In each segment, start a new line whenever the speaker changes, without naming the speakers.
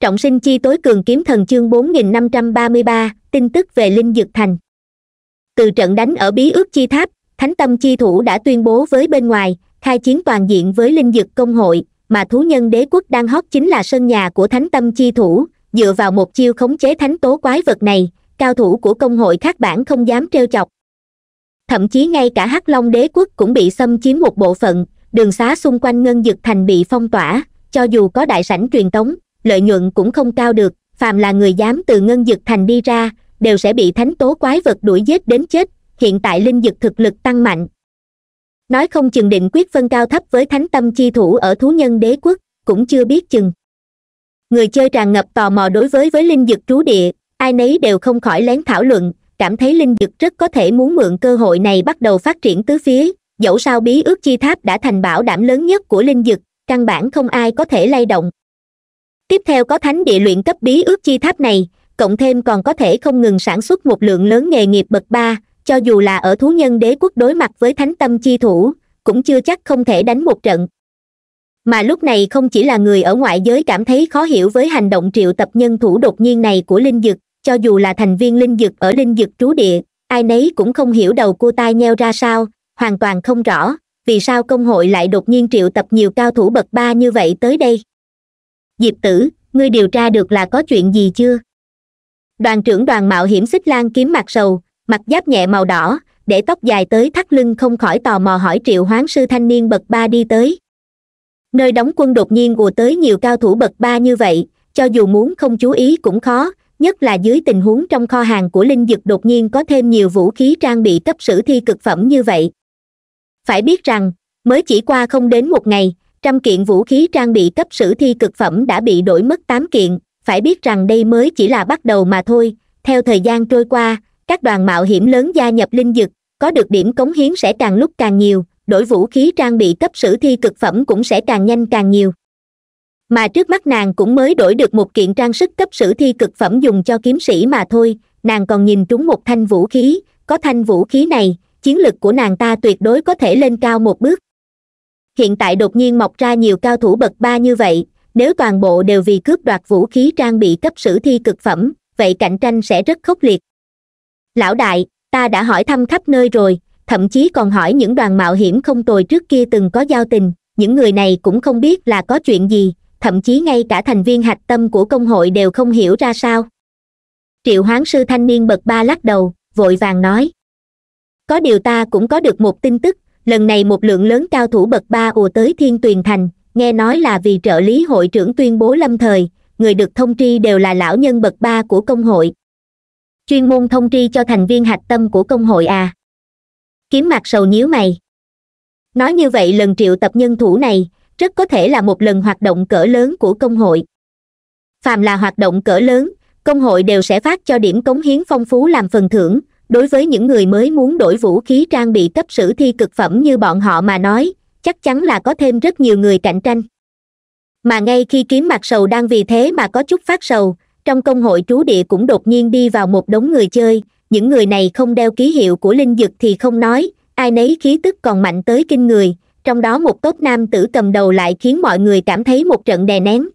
trọng sinh chi tối cường kiếm thần chương 4533, tin tức về linh dược thành từ trận đánh ở bí ước chi tháp thánh tâm chi thủ đã tuyên bố với bên ngoài khai chiến toàn diện với linh dược công hội mà thú nhân đế quốc đang hót chính là sân nhà của thánh tâm chi thủ dựa vào một chiêu khống chế thánh tố quái vật này cao thủ của công hội khác bản không dám trêu chọc thậm chí ngay cả hắc long đế quốc cũng bị xâm chiếm một bộ phận đường xá xung quanh ngân dực thành bị phong tỏa cho dù có đại sảnh truyền tống lợi nhuận cũng không cao được phàm là người dám từ ngân dực thành đi ra đều sẽ bị thánh tố quái vật đuổi giết đến chết hiện tại linh dực thực lực tăng mạnh nói không chừng định quyết phân cao thấp với thánh tâm chi thủ ở thú nhân đế quốc cũng chưa biết chừng người chơi tràn ngập tò mò đối với với linh dực trú địa ai nấy đều không khỏi lén thảo luận cảm thấy linh dực rất có thể muốn mượn cơ hội này bắt đầu phát triển tứ phía dẫu sao bí ước chi tháp đã thành bảo đảm lớn nhất của linh dực căn bản không ai có thể lay động tiếp theo có thánh địa luyện cấp bí ước chi tháp này cộng thêm còn có thể không ngừng sản xuất một lượng lớn nghề nghiệp bậc ba cho dù là ở thú nhân đế quốc đối mặt với thánh tâm chi thủ cũng chưa chắc không thể đánh một trận mà lúc này không chỉ là người ở ngoại giới cảm thấy khó hiểu với hành động triệu tập nhân thủ đột nhiên này của linh dực cho dù là thành viên linh dực ở linh dực trú địa ai nấy cũng không hiểu đầu cua tai nheo ra sao hoàn toàn không rõ vì sao công hội lại đột nhiên triệu tập nhiều cao thủ bậc ba như vậy tới đây diệp tử ngươi điều tra được là có chuyện gì chưa đoàn trưởng đoàn mạo hiểm xích lan kiếm mặt sầu mặt giáp nhẹ màu đỏ để tóc dài tới thắt lưng không khỏi tò mò hỏi triệu hoán sư thanh niên bậc ba đi tới nơi đóng quân đột nhiên ùa tới nhiều cao thủ bậc ba như vậy cho dù muốn không chú ý cũng khó nhất là dưới tình huống trong kho hàng của linh dực đột nhiên có thêm nhiều vũ khí trang bị cấp sử thi cực phẩm như vậy phải biết rằng mới chỉ qua không đến một ngày trăm kiện vũ khí trang bị cấp sử thi cực phẩm đã bị đổi mất tám kiện phải biết rằng đây mới chỉ là bắt đầu mà thôi theo thời gian trôi qua các đoàn mạo hiểm lớn gia nhập linh dực có được điểm cống hiến sẽ càng lúc càng nhiều đổi vũ khí trang bị cấp sử thi cực phẩm cũng sẽ càng nhanh càng nhiều mà trước mắt nàng cũng mới đổi được một kiện trang sức cấp sử thi cực phẩm dùng cho kiếm sĩ mà thôi nàng còn nhìn trúng một thanh vũ khí có thanh vũ khí này chiến lực của nàng ta tuyệt đối có thể lên cao một bước hiện tại đột nhiên mọc ra nhiều cao thủ bậc ba như vậy nếu toàn bộ đều vì cướp đoạt vũ khí trang bị cấp sử thi cực phẩm vậy cạnh tranh sẽ rất khốc liệt lão đại ta đã hỏi thăm khắp nơi rồi thậm chí còn hỏi những đoàn mạo hiểm không tồi trước kia từng có giao tình những người này cũng không biết là có chuyện gì thậm chí ngay cả thành viên hạch tâm của công hội đều không hiểu ra sao triệu hoán sư thanh niên bậc ba lắc đầu vội vàng nói có điều ta cũng có được một tin tức lần này một lượng lớn cao thủ bậc ba ùa tới thiên tuyền thành nghe nói là vì trợ lý hội trưởng tuyên bố lâm thời người được thông tri đều là lão nhân bậc ba của công hội chuyên môn thông tri cho thành viên hạch tâm của công hội à kiếm mặt sầu nhíu mày nói như vậy lần triệu tập nhân thủ này rất có thể là một lần hoạt động cỡ lớn của công hội phàm là hoạt động cỡ lớn công hội đều sẽ phát cho điểm cống hiến phong phú làm phần thưởng đối với những người mới muốn đổi vũ khí trang bị cấp sử thi cực phẩm như bọn họ mà nói chắc chắn là có thêm rất nhiều người cạnh tranh mà ngay khi kiếm mặt sầu đang vì thế mà có chút phát sầu trong công hội trú địa cũng đột nhiên đi vào một đống người chơi những người này không đeo ký hiệu của linh dực thì không nói ai nấy khí tức còn mạnh tới kinh người trong đó một tốt nam tử cầm đầu lại khiến mọi người cảm thấy một trận đè nén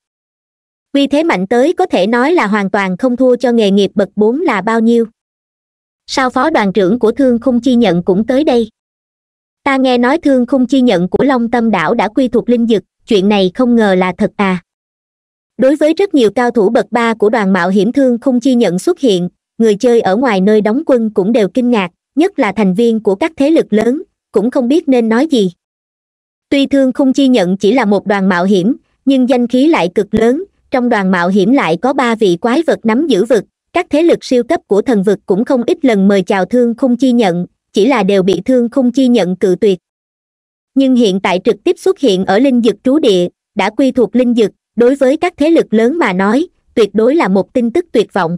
vì thế mạnh tới có thể nói là hoàn toàn không thua cho nghề nghiệp bậc bốn là bao nhiêu sao phó đoàn trưởng của thương khung chi nhận cũng tới đây ta nghe nói thương khung chi nhận của long tâm đảo đã quy thuộc linh dực chuyện này không ngờ là thật à đối với rất nhiều cao thủ bậc ba của đoàn mạo hiểm thương khung chi nhận xuất hiện người chơi ở ngoài nơi đóng quân cũng đều kinh ngạc nhất là thành viên của các thế lực lớn cũng không biết nên nói gì tuy thương khung chi nhận chỉ là một đoàn mạo hiểm nhưng danh khí lại cực lớn trong đoàn mạo hiểm lại có ba vị quái vật nắm giữ vực các thế lực siêu cấp của thần vực cũng không ít lần mời chào thương khung chi nhận chỉ là đều bị thương khung chi nhận cự tuyệt nhưng hiện tại trực tiếp xuất hiện ở linh dực trú địa đã quy thuộc linh dực đối với các thế lực lớn mà nói tuyệt đối là một tin tức tuyệt vọng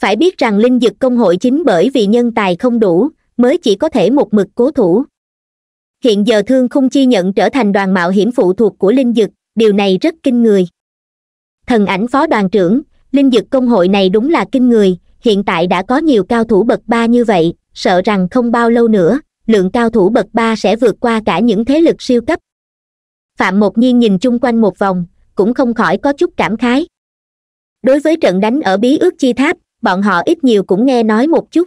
phải biết rằng linh dực công hội chính bởi vì nhân tài không đủ mới chỉ có thể một mực cố thủ hiện giờ thương khung chi nhận trở thành đoàn mạo hiểm phụ thuộc của linh dực điều này rất kinh người thần ảnh phó đoàn trưởng linh vực công hội này đúng là kinh người hiện tại đã có nhiều cao thủ bậc ba như vậy sợ rằng không bao lâu nữa lượng cao thủ bậc ba sẽ vượt qua cả những thế lực siêu cấp phạm một nhiên nhìn chung quanh một vòng cũng không khỏi có chút cảm khái đối với trận đánh ở bí ước chi tháp bọn họ ít nhiều cũng nghe nói một chút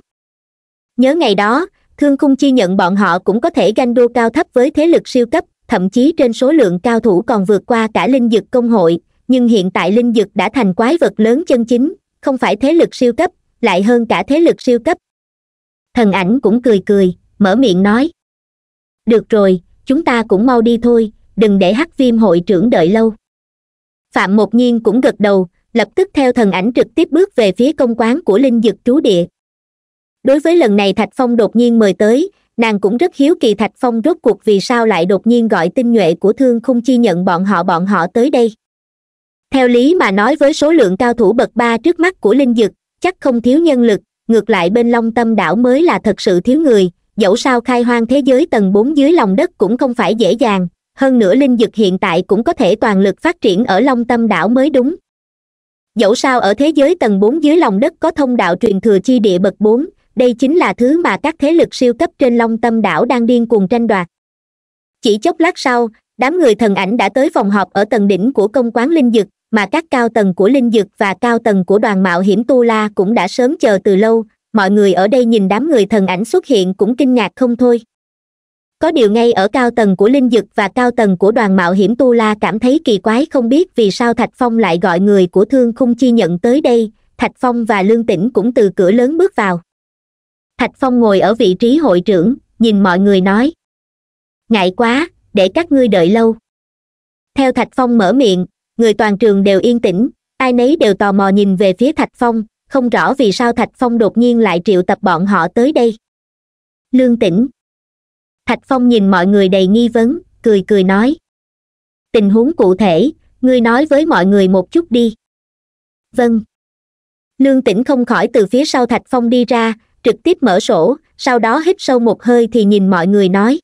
nhớ ngày đó thương khung chi nhận bọn họ cũng có thể ganh đua cao thấp với thế lực siêu cấp thậm chí trên số lượng cao thủ còn vượt qua cả linh vực công hội nhưng hiện tại linh dực đã thành quái vật lớn chân chính không phải thế lực siêu cấp lại hơn cả thế lực siêu cấp thần ảnh cũng cười cười mở miệng nói được rồi chúng ta cũng mau đi thôi đừng để hắc viêm hội trưởng đợi lâu phạm một nhiên cũng gật đầu lập tức theo thần ảnh trực tiếp bước về phía công quán của linh dực trú địa đối với lần này thạch phong đột nhiên mời tới nàng cũng rất hiếu kỳ thạch phong rốt cuộc vì sao lại đột nhiên gọi tinh nhuệ của thương không chi nhận bọn họ bọn họ tới đây theo lý mà nói với số lượng cao thủ bậc ba trước mắt của linh dực chắc không thiếu nhân lực ngược lại bên long tâm đảo mới là thật sự thiếu người dẫu sao khai hoang thế giới tầng bốn dưới lòng đất cũng không phải dễ dàng hơn nữa linh dực hiện tại cũng có thể toàn lực phát triển ở long tâm đảo mới đúng dẫu sao ở thế giới tầng bốn dưới lòng đất có thông đạo truyền thừa chi địa bậc bốn đây chính là thứ mà các thế lực siêu cấp trên long tâm đảo đang điên cuồng tranh đoạt chỉ chốc lát sau đám người thần ảnh đã tới phòng họp ở tầng đỉnh của công quán linh dực mà các cao tầng của linh dực và cao tầng của đoàn mạo hiểm tu la cũng đã sớm chờ từ lâu mọi người ở đây nhìn đám người thần ảnh xuất hiện cũng kinh ngạc không thôi có điều ngay ở cao tầng của linh dực và cao tầng của đoàn mạo hiểm tu la cảm thấy kỳ quái không biết vì sao thạch phong lại gọi người của thương khung chi nhận tới đây thạch phong và lương tĩnh cũng từ cửa lớn bước vào thạch phong ngồi ở vị trí hội trưởng nhìn mọi người nói ngại quá để các ngươi đợi lâu theo thạch phong mở miệng người toàn trường đều yên tĩnh ai nấy đều tò mò nhìn về phía thạch phong không rõ vì sao thạch phong đột nhiên lại triệu tập bọn họ tới đây lương tĩnh thạch phong nhìn mọi người đầy nghi vấn cười cười nói tình huống cụ thể ngươi nói với mọi người một chút đi vâng lương tĩnh không khỏi từ phía sau thạch phong đi ra trực tiếp mở sổ sau đó hít sâu một hơi thì nhìn mọi người nói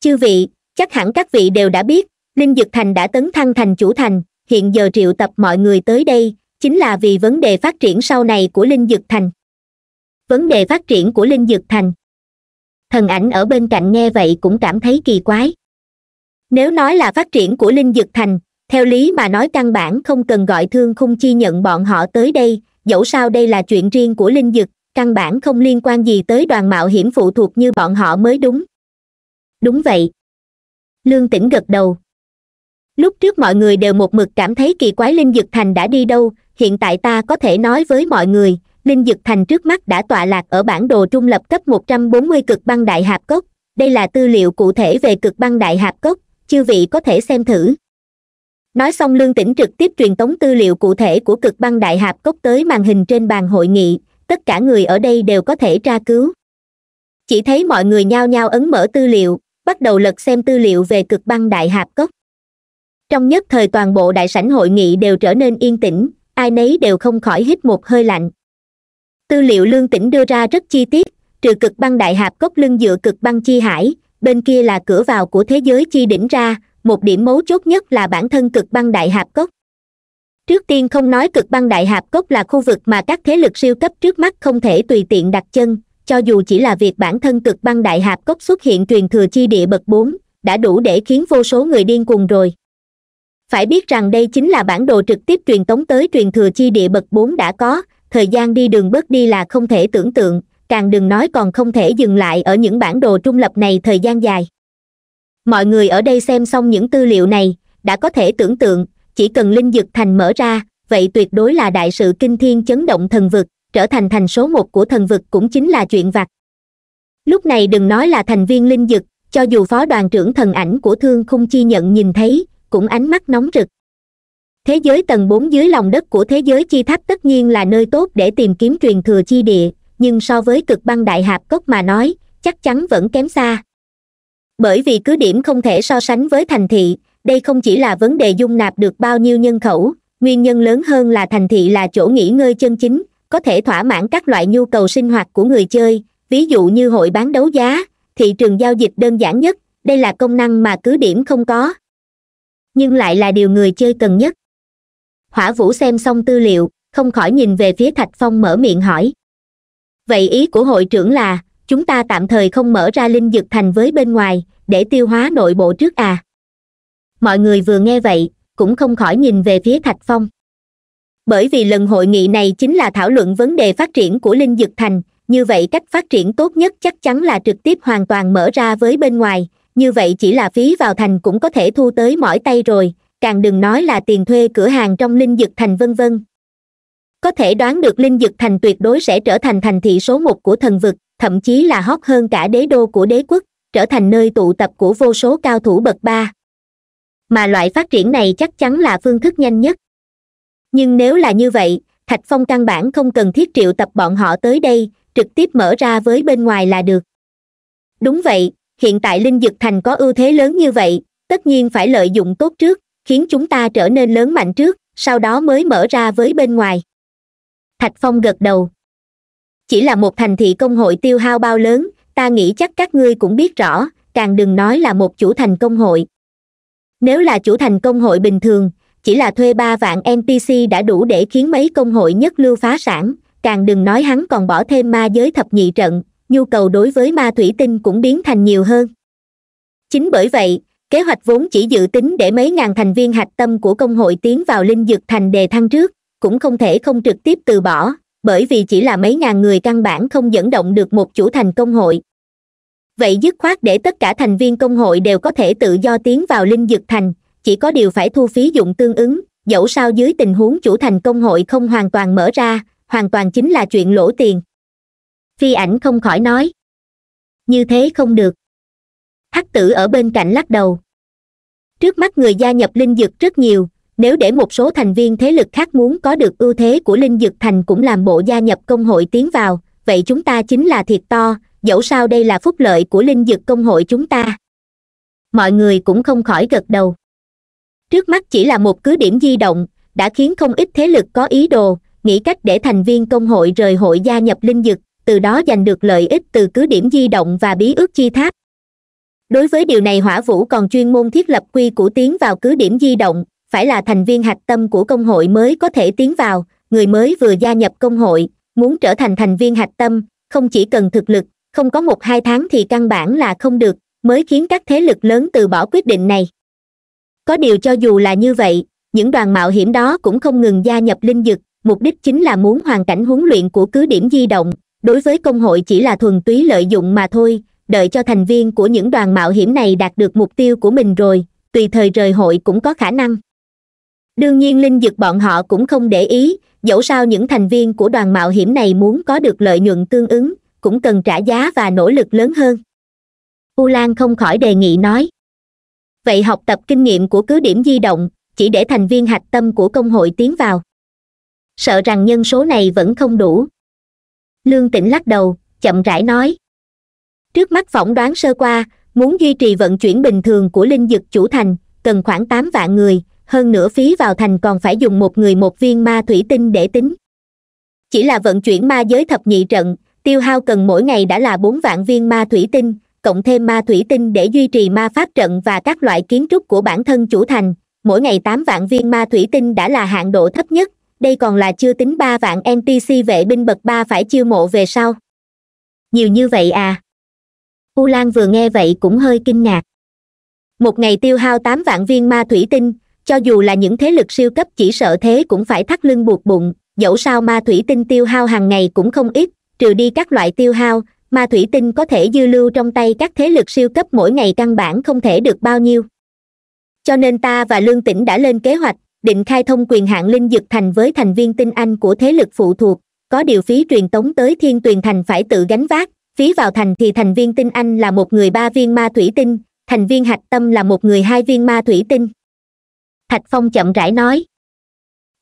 chư vị chắc hẳn các vị đều đã biết linh dực thành đã tấn thăng thành chủ thành hiện giờ triệu tập mọi người tới đây chính là vì vấn đề phát triển sau này của linh dực thành vấn đề phát triển của linh Dực thành thần ảnh ở bên cạnh nghe vậy cũng cảm thấy kỳ quái nếu nói là phát triển của linh Dực thành theo lý mà nói căn bản không cần gọi thương khung chi nhận bọn họ tới đây dẫu sao đây là chuyện riêng của linh Dực, căn bản không liên quan gì tới đoàn mạo hiểm phụ thuộc như bọn họ mới đúng đúng vậy lương tĩnh gật đầu lúc trước mọi người đều một mực cảm thấy kỳ quái linh dực thành đã đi đâu hiện tại ta có thể nói với mọi người linh dực thành trước mắt đã tọa lạc ở bản đồ trung lập cấp 140 cực băng đại hạp cốc đây là tư liệu cụ thể về cực băng đại hạp cốc chư vị có thể xem thử nói xong lương tỉnh trực tiếp truyền tống tư liệu cụ thể của cực băng đại hạp cốc tới màn hình trên bàn hội nghị tất cả người ở đây đều có thể tra cứu chỉ thấy mọi người nhao nhao ấn mở tư liệu bắt đầu lật xem tư liệu về cực băng đại hạp cốc trong nhất thời toàn bộ đại sảnh hội nghị đều trở nên yên tĩnh ai nấy đều không khỏi hít một hơi lạnh tư liệu lương tĩnh đưa ra rất chi tiết trừ cực băng đại hạp cốc lưng dựa cực băng chi hải bên kia là cửa vào của thế giới chi đỉnh ra một điểm mấu chốt nhất là bản thân cực băng đại hạp cốc trước tiên không nói cực băng đại hạp cốc là khu vực mà các thế lực siêu cấp trước mắt không thể tùy tiện đặt chân cho dù chỉ là việc bản thân cực băng đại hạp cốc xuất hiện truyền thừa chi địa bậc bốn đã đủ để khiến vô số người điên cuồng rồi phải biết rằng đây chính là bản đồ trực tiếp truyền tống tới truyền thừa chi địa bậc bốn đã có thời gian đi đường bớt đi là không thể tưởng tượng càng đừng nói còn không thể dừng lại ở những bản đồ trung lập này thời gian dài mọi người ở đây xem xong những tư liệu này đã có thể tưởng tượng chỉ cần linh dực thành mở ra vậy tuyệt đối là đại sự kinh thiên chấn động thần vực trở thành thành số một của thần vực cũng chính là chuyện vặt lúc này đừng nói là thành viên linh dực cho dù phó đoàn trưởng thần ảnh của thương không chi nhận nhìn thấy cũng ánh mắt nóng rực thế giới tầng bốn dưới lòng đất của thế giới chi tháp tất nhiên là nơi tốt để tìm kiếm truyền thừa chi địa nhưng so với cực băng đại hạp cốc mà nói chắc chắn vẫn kém xa bởi vì cứ điểm không thể so sánh với thành thị đây không chỉ là vấn đề dung nạp được bao nhiêu nhân khẩu nguyên nhân lớn hơn là thành thị là chỗ nghỉ ngơi chân chính có thể thỏa mãn các loại nhu cầu sinh hoạt của người chơi ví dụ như hội bán đấu giá thị trường giao dịch đơn giản nhất đây là công năng mà cứ điểm không có nhưng lại là điều người chơi cần nhất hỏa vũ xem xong tư liệu không khỏi nhìn về phía thạch phong mở miệng hỏi vậy ý của hội trưởng là chúng ta tạm thời không mở ra linh dực thành với bên ngoài để tiêu hóa nội bộ trước à mọi người vừa nghe vậy cũng không khỏi nhìn về phía thạch phong bởi vì lần hội nghị này chính là thảo luận vấn đề phát triển của linh dực thành như vậy cách phát triển tốt nhất chắc chắn là trực tiếp hoàn toàn mở ra với bên ngoài như vậy chỉ là phí vào thành cũng có thể thu tới mỏi tay rồi càng đừng nói là tiền thuê cửa hàng trong linh dực thành vân vân có thể đoán được linh dực thành tuyệt đối sẽ trở thành thành thị số một của thần vực thậm chí là hot hơn cả đế đô của đế quốc trở thành nơi tụ tập của vô số cao thủ bậc ba mà loại phát triển này chắc chắn là phương thức nhanh nhất nhưng nếu là như vậy thạch phong căn bản không cần thiết triệu tập bọn họ tới đây trực tiếp mở ra với bên ngoài là được đúng vậy hiện tại linh dực thành có ưu thế lớn như vậy tất nhiên phải lợi dụng tốt trước khiến chúng ta trở nên lớn mạnh trước sau đó mới mở ra với bên ngoài thạch phong gật đầu chỉ là một thành thị công hội tiêu hao bao lớn ta nghĩ chắc các ngươi cũng biết rõ càng đừng nói là một chủ thành công hội nếu là chủ thành công hội bình thường chỉ là thuê ba vạn npc đã đủ để khiến mấy công hội nhất lưu phá sản càng đừng nói hắn còn bỏ thêm ma giới thập nhị trận nhu cầu đối với ma thủy tinh cũng biến thành nhiều hơn chính bởi vậy kế hoạch vốn chỉ dự tính để mấy ngàn thành viên hạch tâm của công hội tiến vào linh dược thành đề thăng trước cũng không thể không trực tiếp từ bỏ bởi vì chỉ là mấy ngàn người căn bản không dẫn động được một chủ thành công hội vậy dứt khoát để tất cả thành viên công hội đều có thể tự do tiến vào linh dược thành chỉ có điều phải thu phí dụng tương ứng dẫu sao dưới tình huống chủ thành công hội không hoàn toàn mở ra hoàn toàn chính là chuyện lỗ tiền phi ảnh không khỏi nói như thế không được hắc tử ở bên cạnh lắc đầu trước mắt người gia nhập linh dực rất nhiều nếu để một số thành viên thế lực khác muốn có được ưu thế của linh dực thành cũng làm bộ gia nhập công hội tiến vào vậy chúng ta chính là thiệt to dẫu sao đây là phúc lợi của linh dực công hội chúng ta mọi người cũng không khỏi gật đầu trước mắt chỉ là một cứ điểm di động đã khiến không ít thế lực có ý đồ nghĩ cách để thành viên công hội rời hội gia nhập linh dực từ đó giành được lợi ích từ cứ điểm di động và bí ước chi tháp đối với điều này hỏa vũ còn chuyên môn thiết lập quy củ tiến vào cứ điểm di động phải là thành viên hạch tâm của công hội mới có thể tiến vào người mới vừa gia nhập công hội muốn trở thành thành viên hạch tâm không chỉ cần thực lực không có một hai tháng thì căn bản là không được mới khiến các thế lực lớn từ bỏ quyết định này có điều cho dù là như vậy những đoàn mạo hiểm đó cũng không ngừng gia nhập linh dực mục đích chính là muốn hoàn cảnh huấn luyện của cứ điểm di động đối với công hội chỉ là thuần túy lợi dụng mà thôi đợi cho thành viên của những đoàn mạo hiểm này đạt được mục tiêu của mình rồi tùy thời rời hội cũng có khả năng đương nhiên linh dực bọn họ cũng không để ý dẫu sao những thành viên của đoàn mạo hiểm này muốn có được lợi nhuận tương ứng cũng cần trả giá và nỗ lực lớn hơn u lan không khỏi đề nghị nói vậy học tập kinh nghiệm của cứ điểm di động chỉ để thành viên hạch tâm của công hội tiến vào sợ rằng nhân số này vẫn không đủ lương tĩnh lắc đầu chậm rãi nói trước mắt phỏng đoán sơ qua muốn duy trì vận chuyển bình thường của linh dực chủ thành cần khoảng tám vạn người hơn nữa phí vào thành còn phải dùng một người một viên ma thủy tinh để tính chỉ là vận chuyển ma giới thập nhị trận tiêu hao cần mỗi ngày đã là bốn vạn viên ma thủy tinh cộng thêm ma thủy tinh để duy trì ma pháp trận và các loại kiến trúc của bản thân chủ thành mỗi ngày tám vạn viên ma thủy tinh đã là hạn độ thấp nhất đây còn là chưa tính ba vạn npc vệ binh bậc ba phải chiêu mộ về sau nhiều như vậy à u lan vừa nghe vậy cũng hơi kinh ngạc một ngày tiêu hao tám vạn viên ma thủy tinh cho dù là những thế lực siêu cấp chỉ sợ thế cũng phải thắt lưng buộc bụng dẫu sao ma thủy tinh tiêu hao hàng ngày cũng không ít trừ đi các loại tiêu hao ma thủy tinh có thể dư lưu trong tay các thế lực siêu cấp mỗi ngày căn bản không thể được bao nhiêu cho nên ta và lương tĩnh đã lên kế hoạch định khai thông quyền hạn linh dực thành với thành viên tinh anh của thế lực phụ thuộc có điều phí truyền tống tới thiên tuyền thành phải tự gánh vác phí vào thành thì thành viên tinh anh là một người ba viên ma thủy tinh thành viên hạch tâm là một người hai viên ma thủy tinh thạch phong chậm rãi nói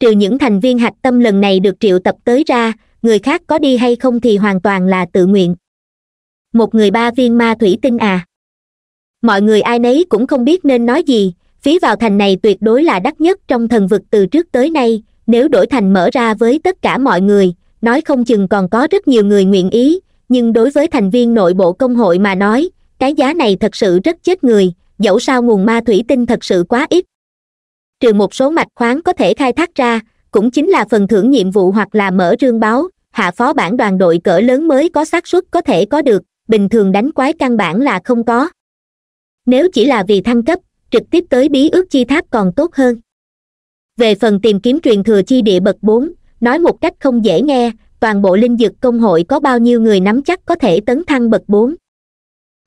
trừ những thành viên hạch tâm lần này được triệu tập tới ra người khác có đi hay không thì hoàn toàn là tự nguyện một người ba viên ma thủy tinh à mọi người ai nấy cũng không biết nên nói gì phí vào thành này tuyệt đối là đắt nhất trong thần vực từ trước tới nay nếu đổi thành mở ra với tất cả mọi người nói không chừng còn có rất nhiều người nguyện ý nhưng đối với thành viên nội bộ công hội mà nói cái giá này thật sự rất chết người dẫu sao nguồn ma thủy tinh thật sự quá ít trừ một số mạch khoáng có thể khai thác ra cũng chính là phần thưởng nhiệm vụ hoặc là mở rương báo hạ phó bản đoàn đội cỡ lớn mới có xác suất có thể có được bình thường đánh quái căn bản là không có nếu chỉ là vì thăng cấp trực tiếp tới bí ước chi tháp còn tốt hơn về phần tìm kiếm truyền thừa chi địa bậc bốn nói một cách không dễ nghe toàn bộ linh dực công hội có bao nhiêu người nắm chắc có thể tấn thăng bậc bốn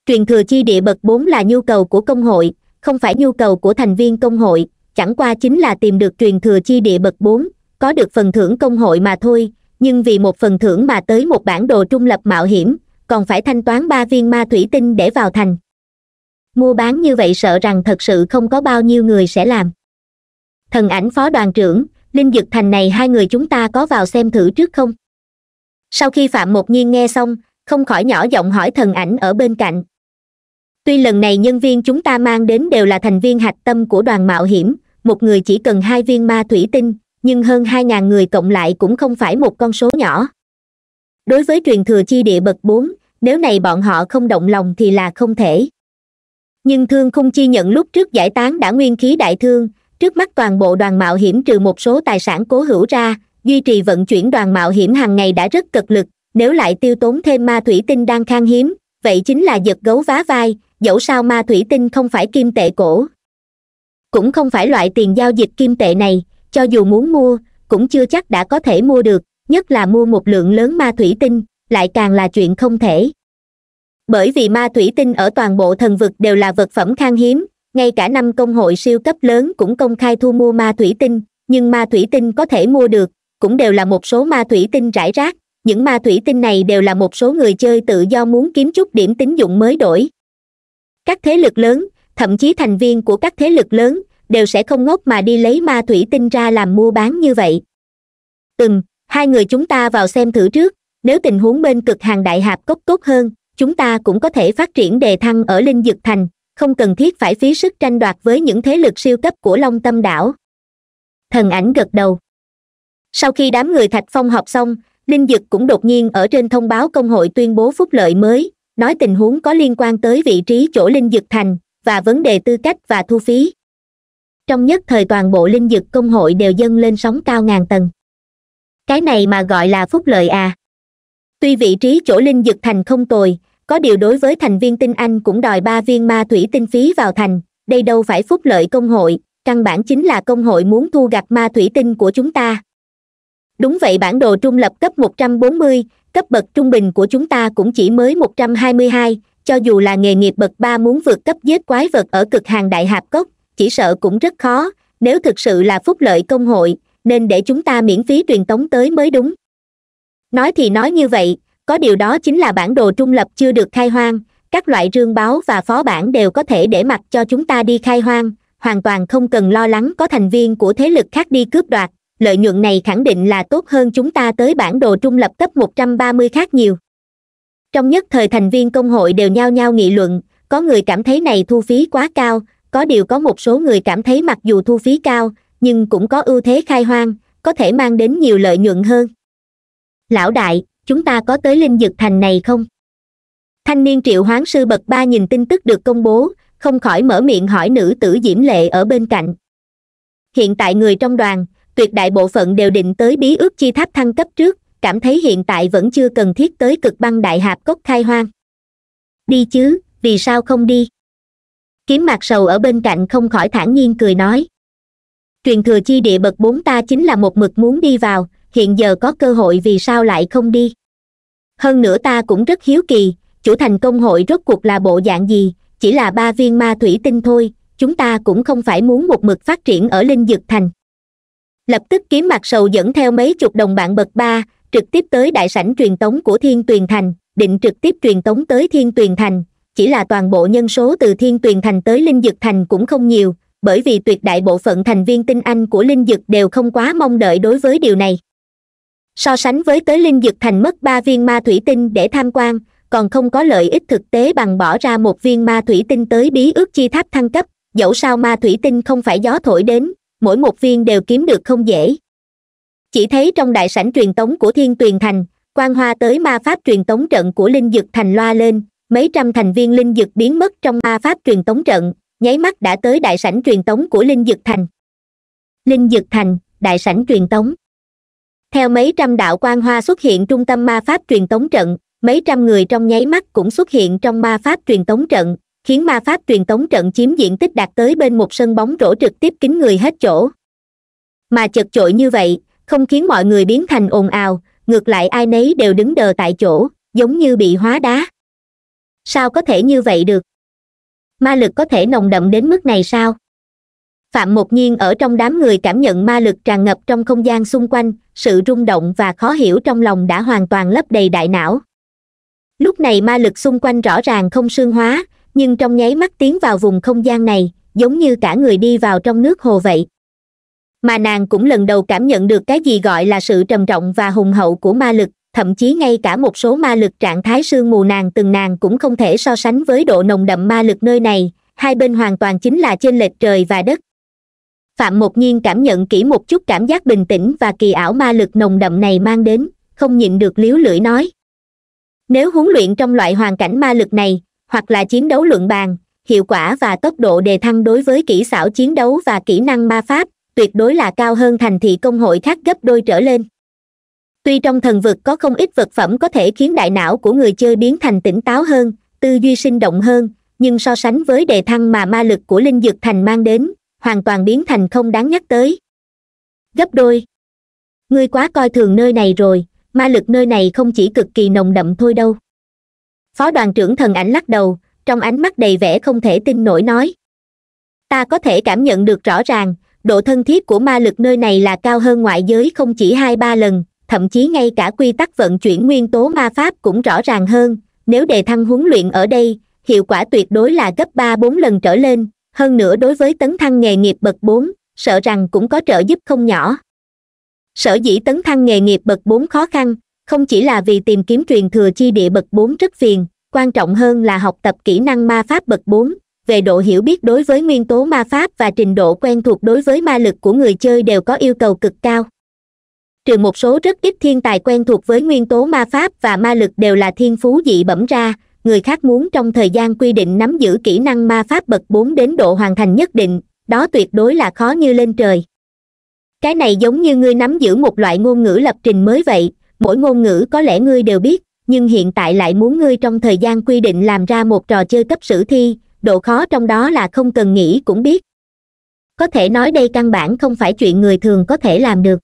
truyền thừa chi địa bậc bốn là nhu cầu của công hội không phải nhu cầu của thành viên công hội chẳng qua chính là tìm được truyền thừa chi địa bậc bốn có được phần thưởng công hội mà thôi nhưng vì một phần thưởng mà tới một bản đồ trung lập mạo hiểm còn phải thanh toán ba viên ma thủy tinh để vào thành mua bán như vậy sợ rằng thật sự không có bao nhiêu người sẽ làm thần ảnh phó đoàn trưởng linh dực thành này hai người chúng ta có vào xem thử trước không sau khi phạm một nhiên nghe xong không khỏi nhỏ giọng hỏi thần ảnh ở bên cạnh tuy lần này nhân viên chúng ta mang đến đều là thành viên hạch tâm của đoàn mạo hiểm một người chỉ cần hai viên ma thủy tinh nhưng hơn hai ngàn người cộng lại cũng không phải một con số nhỏ đối với truyền thừa chi địa bậc bốn nếu này bọn họ không động lòng thì là không thể nhưng thương khung chi nhận lúc trước giải tán đã nguyên khí đại thương trước mắt toàn bộ đoàn mạo hiểm trừ một số tài sản cố hữu ra duy trì vận chuyển đoàn mạo hiểm hàng ngày đã rất cực lực nếu lại tiêu tốn thêm ma thủy tinh đang khan hiếm vậy chính là giật gấu vá vai dẫu sao ma thủy tinh không phải kim tệ cổ cũng không phải loại tiền giao dịch kim tệ này cho dù muốn mua cũng chưa chắc đã có thể mua được nhất là mua một lượng lớn ma thủy tinh lại càng là chuyện không thể bởi vì ma thủy tinh ở toàn bộ thần vực đều là vật phẩm khan hiếm ngay cả năm công hội siêu cấp lớn cũng công khai thu mua ma thủy tinh nhưng ma thủy tinh có thể mua được cũng đều là một số ma thủy tinh rải rác những ma thủy tinh này đều là một số người chơi tự do muốn kiếm chút điểm tín dụng mới đổi các thế lực lớn thậm chí thành viên của các thế lực lớn đều sẽ không ngốc mà đi lấy ma thủy tinh ra làm mua bán như vậy từng hai người chúng ta vào xem thử trước nếu tình huống bên cực hàng đại hạp cốc cốt hơn chúng ta cũng có thể phát triển đề thăng ở linh dực thành không cần thiết phải phí sức tranh đoạt với những thế lực siêu cấp của long tâm đảo thần ảnh gật đầu sau khi đám người thạch phong họp xong linh dực cũng đột nhiên ở trên thông báo công hội tuyên bố phúc lợi mới nói tình huống có liên quan tới vị trí chỗ linh dực thành và vấn đề tư cách và thu phí trong nhất thời toàn bộ linh dực công hội đều dâng lên sóng cao ngàn tầng cái này mà gọi là phúc lợi à tuy vị trí chỗ linh dực thành không tồi có điều đối với thành viên tinh anh cũng đòi ba viên ma thủy tinh phí vào thành đây đâu phải phúc lợi công hội căn bản chính là công hội muốn thu gặt ma thủy tinh của chúng ta đúng vậy bản đồ trung lập cấp 140, cấp bậc trung bình của chúng ta cũng chỉ mới 122, cho dù là nghề nghiệp bậc ba muốn vượt cấp giết quái vật ở cực hàng đại hạp cốc chỉ sợ cũng rất khó nếu thực sự là phúc lợi công hội nên để chúng ta miễn phí truyền tống tới mới đúng nói thì nói như vậy có điều đó chính là bản đồ trung lập chưa được khai hoang các loại rương báo và phó bản đều có thể để mặc cho chúng ta đi khai hoang hoàn toàn không cần lo lắng có thành viên của thế lực khác đi cướp đoạt lợi nhuận này khẳng định là tốt hơn chúng ta tới bản đồ trung lập cấp 130 khác nhiều trong nhất thời thành viên công hội đều nhao nhao nghị luận có người cảm thấy này thu phí quá cao có điều có một số người cảm thấy mặc dù thu phí cao nhưng cũng có ưu thế khai hoang có thể mang đến nhiều lợi nhuận hơn lão đại chúng ta có tới linh dược thành này không thanh niên triệu hoán sư bậc ba nhìn tin tức được công bố không khỏi mở miệng hỏi nữ tử diễm lệ ở bên cạnh hiện tại người trong đoàn tuyệt đại bộ phận đều định tới bí ước chi tháp thăng cấp trước cảm thấy hiện tại vẫn chưa cần thiết tới cực băng đại hạp cốc khai hoang đi chứ vì sao không đi kiếm mạc sầu ở bên cạnh không khỏi thản nhiên cười nói truyền thừa chi địa bậc bốn ta chính là một mực muốn đi vào hiện giờ có cơ hội vì sao lại không đi hơn nữa ta cũng rất hiếu kỳ chủ thành công hội rốt cuộc là bộ dạng gì chỉ là ba viên ma thủy tinh thôi chúng ta cũng không phải muốn một mực phát triển ở linh dực thành lập tức kiếm mặt sầu dẫn theo mấy chục đồng bạn bậc ba trực tiếp tới đại sảnh truyền tống của thiên tuyền thành định trực tiếp truyền tống tới thiên tuyền thành chỉ là toàn bộ nhân số từ thiên tuyền thành tới linh dực thành cũng không nhiều bởi vì tuyệt đại bộ phận thành viên tinh anh của linh dực đều không quá mong đợi đối với điều này so sánh với tới linh dực thành mất ba viên ma thủy tinh để tham quan còn không có lợi ích thực tế bằng bỏ ra một viên ma thủy tinh tới bí ước chi tháp thăng cấp dẫu sao ma thủy tinh không phải gió thổi đến mỗi một viên đều kiếm được không dễ chỉ thấy trong đại sảnh truyền tống của thiên tuyền thành quan hoa tới ma pháp truyền tống trận của linh dực thành loa lên mấy trăm thành viên linh dực biến mất trong ma pháp truyền tống trận nháy mắt đã tới đại sảnh truyền tống của linh dực thành linh dực thành đại sảnh truyền tống theo mấy trăm đạo quan hoa xuất hiện trung tâm ma pháp truyền tống trận mấy trăm người trong nháy mắt cũng xuất hiện trong ma pháp truyền tống trận khiến ma pháp truyền tống trận chiếm diện tích đạt tới bên một sân bóng rổ trực tiếp kín người hết chỗ mà chật chội như vậy không khiến mọi người biến thành ồn ào ngược lại ai nấy đều đứng đờ tại chỗ giống như bị hóa đá sao có thể như vậy được ma lực có thể nồng đậm đến mức này sao phạm một nhiên ở trong đám người cảm nhận ma lực tràn ngập trong không gian xung quanh sự rung động và khó hiểu trong lòng đã hoàn toàn lấp đầy đại não lúc này ma lực xung quanh rõ ràng không sương hóa nhưng trong nháy mắt tiến vào vùng không gian này giống như cả người đi vào trong nước hồ vậy mà nàng cũng lần đầu cảm nhận được cái gì gọi là sự trầm trọng và hùng hậu của ma lực thậm chí ngay cả một số ma lực trạng thái sương mù nàng từng nàng cũng không thể so sánh với độ nồng đậm ma lực nơi này hai bên hoàn toàn chính là trên lệch trời và đất phạm một nhiên cảm nhận kỹ một chút cảm giác bình tĩnh và kỳ ảo ma lực nồng đậm này mang đến không nhịn được liếu lưỡi nói nếu huấn luyện trong loại hoàn cảnh ma lực này hoặc là chiến đấu luận bàn hiệu quả và tốc độ đề thăng đối với kỹ xảo chiến đấu và kỹ năng ma pháp tuyệt đối là cao hơn thành thị công hội khác gấp đôi trở lên tuy trong thần vực có không ít vật phẩm có thể khiến đại não của người chơi biến thành tỉnh táo hơn tư duy sinh động hơn nhưng so sánh với đề thăng mà ma lực của linh Dực thành mang đến hoàn toàn biến thành không đáng nhắc tới gấp đôi ngươi quá coi thường nơi này rồi ma lực nơi này không chỉ cực kỳ nồng đậm thôi đâu phó đoàn trưởng thần ảnh lắc đầu trong ánh mắt đầy vẻ không thể tin nổi nói ta có thể cảm nhận được rõ ràng độ thân thiết của ma lực nơi này là cao hơn ngoại giới không chỉ hai ba lần thậm chí ngay cả quy tắc vận chuyển nguyên tố ma pháp cũng rõ ràng hơn nếu đề thăng huấn luyện ở đây hiệu quả tuyệt đối là gấp ba bốn lần trở lên hơn nữa đối với tấn thăng nghề nghiệp bậc bốn sợ rằng cũng có trợ giúp không nhỏ sở dĩ tấn thăng nghề nghiệp bậc bốn khó khăn không chỉ là vì tìm kiếm truyền thừa chi địa bậc bốn rất phiền quan trọng hơn là học tập kỹ năng ma pháp bậc bốn về độ hiểu biết đối với nguyên tố ma pháp và trình độ quen thuộc đối với ma lực của người chơi đều có yêu cầu cực cao trừ một số rất ít thiên tài quen thuộc với nguyên tố ma pháp và ma lực đều là thiên phú dị bẩm ra người khác muốn trong thời gian quy định nắm giữ kỹ năng ma pháp bậc bốn đến độ hoàn thành nhất định đó tuyệt đối là khó như lên trời cái này giống như ngươi nắm giữ một loại ngôn ngữ lập trình mới vậy mỗi ngôn ngữ có lẽ ngươi đều biết nhưng hiện tại lại muốn ngươi trong thời gian quy định làm ra một trò chơi cấp sử thi độ khó trong đó là không cần nghĩ cũng biết có thể nói đây căn bản không phải chuyện người thường có thể làm được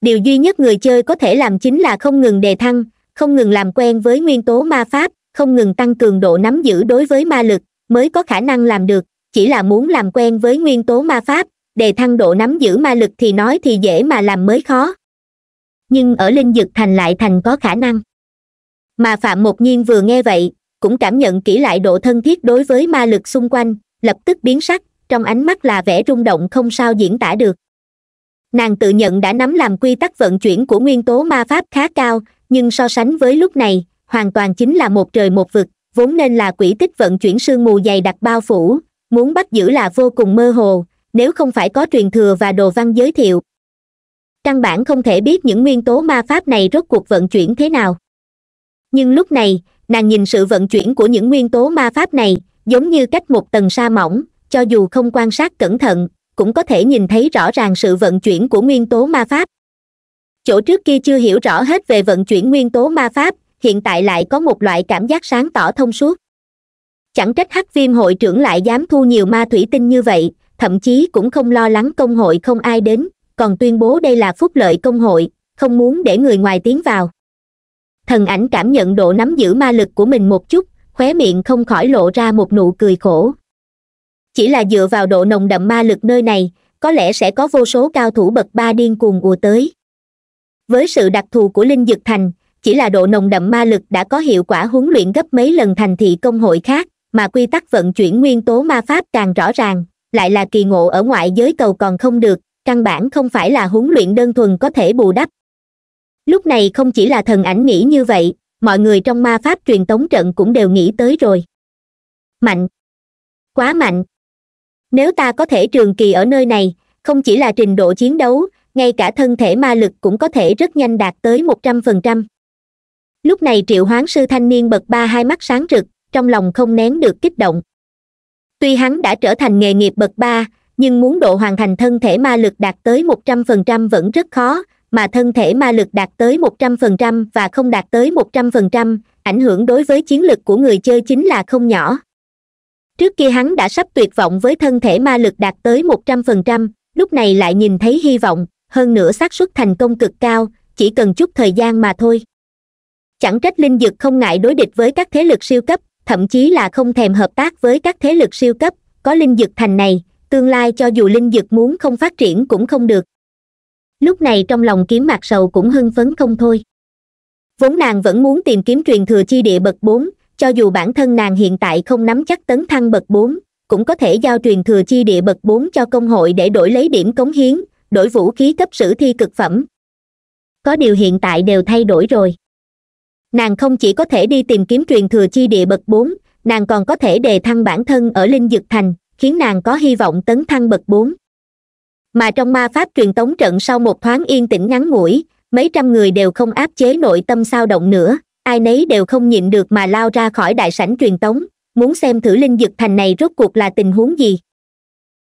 điều duy nhất người chơi có thể làm chính là không ngừng đề thăng không ngừng làm quen với nguyên tố ma pháp không ngừng tăng cường độ nắm giữ đối với ma lực mới có khả năng làm được chỉ là muốn làm quen với nguyên tố ma pháp đề thăng độ nắm giữ ma lực thì nói thì dễ mà làm mới khó nhưng ở linh dực thành lại thành có khả năng mà phạm một nhiên vừa nghe vậy cũng cảm nhận kỹ lại độ thân thiết đối với ma lực xung quanh lập tức biến sắc trong ánh mắt là vẻ rung động không sao diễn tả được nàng tự nhận đã nắm làm quy tắc vận chuyển của nguyên tố ma pháp khá cao nhưng so sánh với lúc này hoàn toàn chính là một trời một vực vốn nên là quỷ tích vận chuyển sương mù dày đặc bao phủ muốn bắt giữ là vô cùng mơ hồ nếu không phải có truyền thừa và đồ văn giới thiệu căn bản không thể biết những nguyên tố ma pháp này rốt cuộc vận chuyển thế nào nhưng lúc này nàng nhìn sự vận chuyển của những nguyên tố ma pháp này giống như cách một tầng sa mỏng cho dù không quan sát cẩn thận cũng có thể nhìn thấy rõ ràng sự vận chuyển của nguyên tố ma pháp chỗ trước kia chưa hiểu rõ hết về vận chuyển nguyên tố ma pháp hiện tại lại có một loại cảm giác sáng tỏ thông suốt chẳng trách hắc viêm hội trưởng lại dám thu nhiều ma thủy tinh như vậy thậm chí cũng không lo lắng công hội không ai đến còn tuyên bố đây là phúc lợi công hội không muốn để người ngoài tiến vào thần ảnh cảm nhận độ nắm giữ ma lực của mình một chút khóe miệng không khỏi lộ ra một nụ cười khổ chỉ là dựa vào độ nồng đậm ma lực nơi này có lẽ sẽ có vô số cao thủ bậc ba điên cuồng ùa tới với sự đặc thù của linh dực thành chỉ là độ nồng đậm ma lực đã có hiệu quả huấn luyện gấp mấy lần thành thị công hội khác mà quy tắc vận chuyển nguyên tố ma pháp càng rõ ràng lại là kỳ ngộ ở ngoại giới cầu còn không được căn bản không phải là huấn luyện đơn thuần có thể bù đắp lúc này không chỉ là thần ảnh nghĩ như vậy mọi người trong ma pháp truyền tống trận cũng đều nghĩ tới rồi mạnh quá mạnh nếu ta có thể trường kỳ ở nơi này không chỉ là trình độ chiến đấu ngay cả thân thể ma lực cũng có thể rất nhanh đạt tới một trăm phần trăm lúc này triệu hoán sư thanh niên bậc ba hai mắt sáng rực trong lòng không nén được kích động tuy hắn đã trở thành nghề nghiệp bậc ba nhưng muốn độ hoàn thành thân thể ma lực đạt tới một trăm phần trăm vẫn rất khó mà thân thể ma lực đạt tới một trăm phần trăm và không đạt tới một trăm phần trăm ảnh hưởng đối với chiến lực của người chơi chính là không nhỏ trước kia hắn đã sắp tuyệt vọng với thân thể ma lực đạt tới một trăm phần trăm lúc này lại nhìn thấy hy vọng hơn nữa xác suất thành công cực cao chỉ cần chút thời gian mà thôi chẳng trách linh dực không ngại đối địch với các thế lực siêu cấp thậm chí là không thèm hợp tác với các thế lực siêu cấp có linh dực thành này tương lai cho dù linh dực muốn không phát triển cũng không được lúc này trong lòng kiếm mạc sầu cũng hưng phấn không thôi vốn nàng vẫn muốn tìm kiếm truyền thừa chi địa bậc bốn cho dù bản thân nàng hiện tại không nắm chắc tấn thăng bậc bốn cũng có thể giao truyền thừa chi địa bậc bốn cho công hội để đổi lấy điểm cống hiến đổi vũ khí cấp sử thi cực phẩm có điều hiện tại đều thay đổi rồi nàng không chỉ có thể đi tìm kiếm truyền thừa chi địa bậc bốn nàng còn có thể đề thăng bản thân ở linh dực thành khiến nàng có hy vọng tấn thăng bậc bốn mà trong ma pháp truyền tống trận sau một thoáng yên tĩnh ngắn ngủi mấy trăm người đều không áp chế nội tâm sao động nữa ai nấy đều không nhịn được mà lao ra khỏi đại sảnh truyền tống muốn xem thử linh dực thành này rốt cuộc là tình huống gì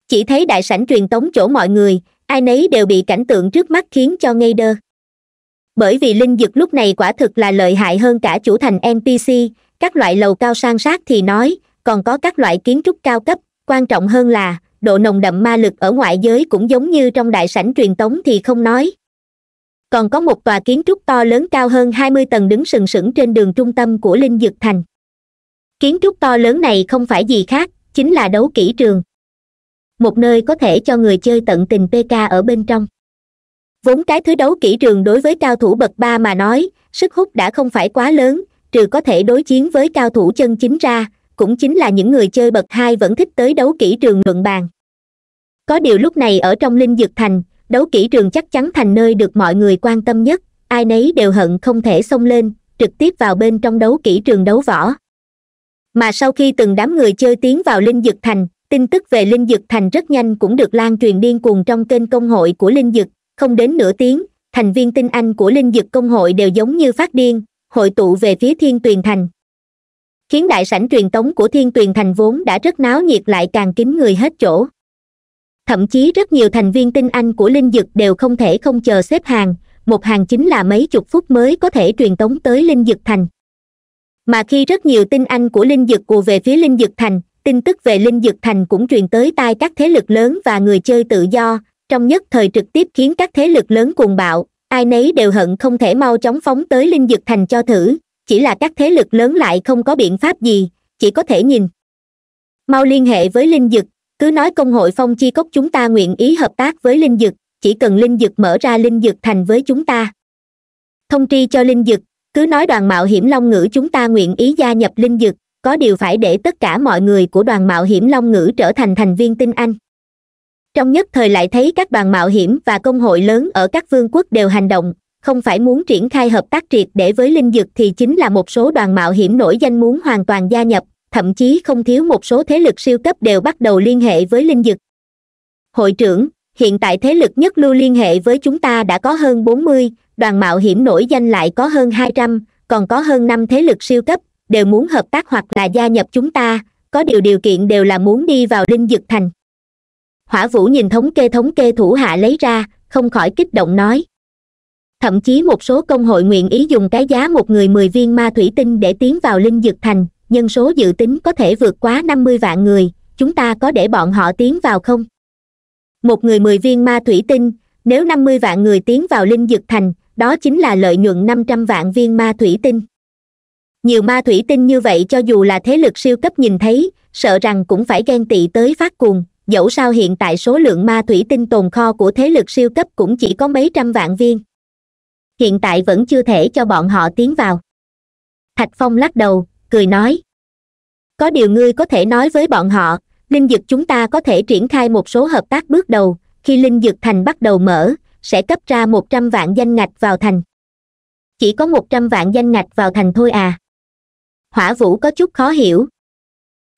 chỉ thấy đại sảnh truyền tống chỗ mọi người ai nấy đều bị cảnh tượng trước mắt khiến cho ngây đơ bởi vì linh dực lúc này quả thực là lợi hại hơn cả chủ thành npc các loại lầu cao sang sát thì nói còn có các loại kiến trúc cao cấp quan trọng hơn là độ nồng đậm ma lực ở ngoại giới cũng giống như trong đại sảnh truyền tống thì không nói còn có một tòa kiến trúc to lớn cao hơn hai mươi tầng đứng sừng sững trên đường trung tâm của linh dực thành kiến trúc to lớn này không phải gì khác chính là đấu kỹ trường một nơi có thể cho người chơi tận tình pk ở bên trong vốn cái thứ đấu kỹ trường đối với cao thủ bậc ba mà nói sức hút đã không phải quá lớn trừ có thể đối chiến với cao thủ chân chính ra cũng chính là những người chơi bậc hai vẫn thích tới đấu kỹ trường luận bàn có điều lúc này ở trong linh dược thành đấu kỹ trường chắc chắn thành nơi được mọi người quan tâm nhất ai nấy đều hận không thể xông lên trực tiếp vào bên trong đấu kỹ trường đấu võ mà sau khi từng đám người chơi tiến vào linh dược thành tin tức về linh dược thành rất nhanh cũng được lan truyền điên cuồng trong kênh công hội của linh dược không đến nửa tiếng thành viên tinh anh của linh dực công hội đều giống như phát điên hội tụ về phía thiên tuyền thành khiến đại sảnh truyền tống của thiên tuyền thành vốn đã rất náo nhiệt lại càng kín người hết chỗ thậm chí rất nhiều thành viên tinh anh của linh dực đều không thể không chờ xếp hàng một hàng chính là mấy chục phút mới có thể truyền tống tới linh dực thành mà khi rất nhiều tinh anh của linh dực cùa về phía linh dực thành tin tức về linh dực thành cũng truyền tới tai các thế lực lớn và người chơi tự do trong nhất thời trực tiếp khiến các thế lực lớn cuồng bạo ai nấy đều hận không thể mau chóng phóng tới linh dực thành cho thử chỉ là các thế lực lớn lại không có biện pháp gì chỉ có thể nhìn mau liên hệ với linh dực cứ nói công hội phong chi cốc chúng ta nguyện ý hợp tác với linh dực chỉ cần linh dực mở ra linh dực thành với chúng ta thông tri cho linh dực cứ nói đoàn mạo hiểm long ngữ chúng ta nguyện ý gia nhập linh dực có điều phải để tất cả mọi người của đoàn mạo hiểm long ngữ trở thành thành viên tinh anh trong nhất thời lại thấy các đoàn mạo hiểm và công hội lớn ở các vương quốc đều hành động không phải muốn triển khai hợp tác triệt để với linh dực thì chính là một số đoàn mạo hiểm nổi danh muốn hoàn toàn gia nhập thậm chí không thiếu một số thế lực siêu cấp đều bắt đầu liên hệ với linh dực hội trưởng hiện tại thế lực nhất lưu liên hệ với chúng ta đã có hơn bốn mươi đoàn mạo hiểm nổi danh lại có hơn hai trăm còn có hơn năm thế lực siêu cấp đều muốn hợp tác hoặc là gia nhập chúng ta có điều điều kiện đều là muốn đi vào linh dực thành hỏa vũ nhìn thống kê thống kê thủ hạ lấy ra không khỏi kích động nói thậm chí một số công hội nguyện ý dùng cái giá một người mười viên ma thủy tinh để tiến vào linh dực thành nhân số dự tính có thể vượt quá năm mươi vạn người chúng ta có để bọn họ tiến vào không một người mười viên ma thủy tinh nếu năm mươi vạn người tiến vào linh dực thành đó chính là lợi nhuận năm trăm vạn viên ma thủy tinh nhiều ma thủy tinh như vậy cho dù là thế lực siêu cấp nhìn thấy sợ rằng cũng phải ghen tị tới phát cuồng dẫu sao hiện tại số lượng ma thủy tinh tồn kho của thế lực siêu cấp cũng chỉ có mấy trăm vạn viên hiện tại vẫn chưa thể cho bọn họ tiến vào thạch phong lắc đầu cười nói có điều ngươi có thể nói với bọn họ linh dực chúng ta có thể triển khai một số hợp tác bước đầu khi linh dực thành bắt đầu mở sẽ cấp ra một trăm vạn danh ngạch vào thành chỉ có một trăm vạn danh ngạch vào thành thôi à hỏa vũ có chút khó hiểu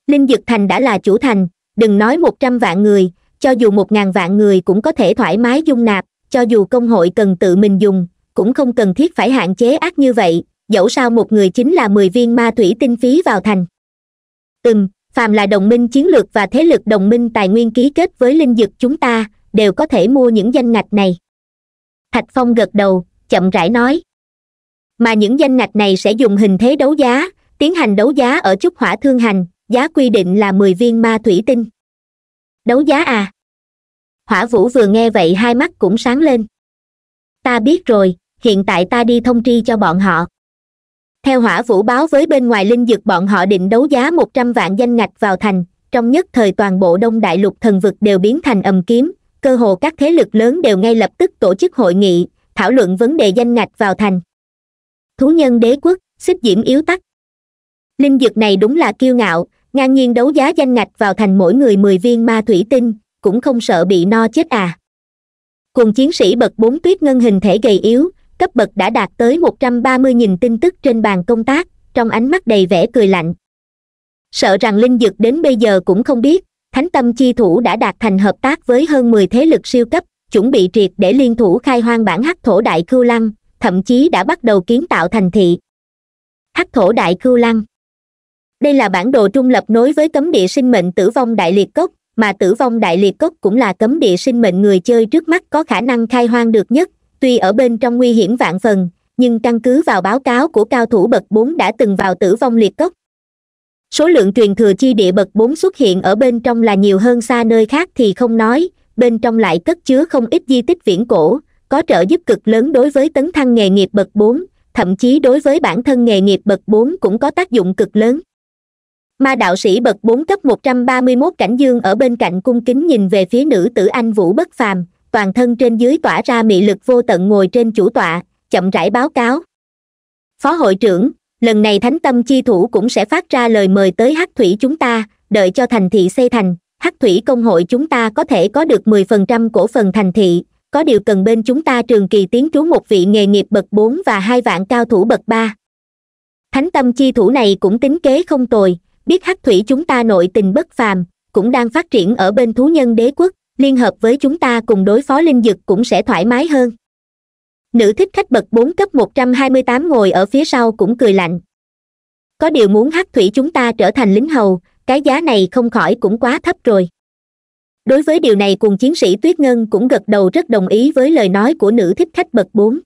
linh dực thành đã là chủ thành đừng nói một trăm vạn người cho dù một ngàn vạn người cũng có thể thoải mái dung nạp cho dù công hội cần tự mình dùng cũng không cần thiết phải hạn chế ác như vậy dẫu sao một người chính là mười viên ma thủy tinh phí vào thành ừm phàm là đồng minh chiến lược và thế lực đồng minh tài nguyên ký kết với linh vực chúng ta đều có thể mua những danh ngạch này thạch phong gật đầu chậm rãi nói mà những danh ngạch này sẽ dùng hình thế đấu giá tiến hành đấu giá ở chút hỏa thương hành giá quy định là mười viên ma thủy tinh đấu giá à hỏa vũ vừa nghe vậy hai mắt cũng sáng lên ta biết rồi hiện tại ta đi thông tri cho bọn họ theo hỏa vũ báo với bên ngoài linh dực bọn họ định đấu giá một trăm vạn danh ngạch vào thành trong nhất thời toàn bộ đông đại lục thần vực đều biến thành ầm kiếm cơ hồ các thế lực lớn đều ngay lập tức tổ chức hội nghị thảo luận vấn đề danh ngạch vào thành thú nhân đế quốc xích diễm yếu tắc linh dược này đúng là kiêu ngạo ngang nhiên đấu giá danh ngạch vào thành mỗi người mười viên ma thủy tinh cũng không sợ bị no chết à cùng chiến sĩ bậc bốn tuyết ngân hình thể gầy yếu cấp bậc đã đạt tới một trăm ba mươi nghìn tin tức trên bàn công tác trong ánh mắt đầy vẻ cười lạnh sợ rằng linh dược đến bây giờ cũng không biết thánh tâm chi thủ đã đạt thành hợp tác với hơn mười thế lực siêu cấp chuẩn bị triệt để liên thủ khai hoang bản hắc thổ đại cưu lăng thậm chí đã bắt đầu kiến tạo thành thị hắc thổ đại cưu lăng đây là bản đồ trung lập nối với cấm địa sinh mệnh tử vong đại liệt cốc mà tử vong đại liệt cốc cũng là cấm địa sinh mệnh người chơi trước mắt có khả năng khai hoang được nhất tuy ở bên trong nguy hiểm vạn phần nhưng căn cứ vào báo cáo của cao thủ bậc bốn đã từng vào tử vong liệt cốc số lượng truyền thừa chi địa bậc bốn xuất hiện ở bên trong là nhiều hơn xa nơi khác thì không nói bên trong lại cất chứa không ít di tích viễn cổ có trợ giúp cực lớn đối với tấn thăng nghề nghiệp bậc bốn thậm chí đối với bản thân nghề nghiệp bậc bốn cũng có tác dụng cực lớn ma đạo sĩ bậc bốn cấp một trăm ba mươi mốt cảnh dương ở bên cạnh cung kính nhìn về phía nữ tử anh vũ bất phàm toàn thân trên dưới tỏa ra mị lực vô tận ngồi trên chủ tọa chậm rãi báo cáo phó hội trưởng lần này thánh tâm chi thủ cũng sẽ phát ra lời mời tới hắc thủy chúng ta đợi cho thành thị xây thành hắc thủy công hội chúng ta có thể có được mười phần trăm cổ phần thành thị có điều cần bên chúng ta trường kỳ tiến trú một vị nghề nghiệp bậc bốn và hai vạn cao thủ bậc ba thánh tâm chi thủ này cũng tính kế không tồi biết hắc thủy chúng ta nội tình bất phàm cũng đang phát triển ở bên thú nhân đế quốc liên hợp với chúng ta cùng đối phó linh dực cũng sẽ thoải mái hơn nữ thích khách bậc bốn cấp một trăm hai mươi tám ngồi ở phía sau cũng cười lạnh có điều muốn hắc thủy chúng ta trở thành lính hầu cái giá này không khỏi cũng quá thấp rồi đối với điều này cùng chiến sĩ tuyết ngân cũng gật đầu rất đồng ý với lời nói của nữ thích khách bậc bốn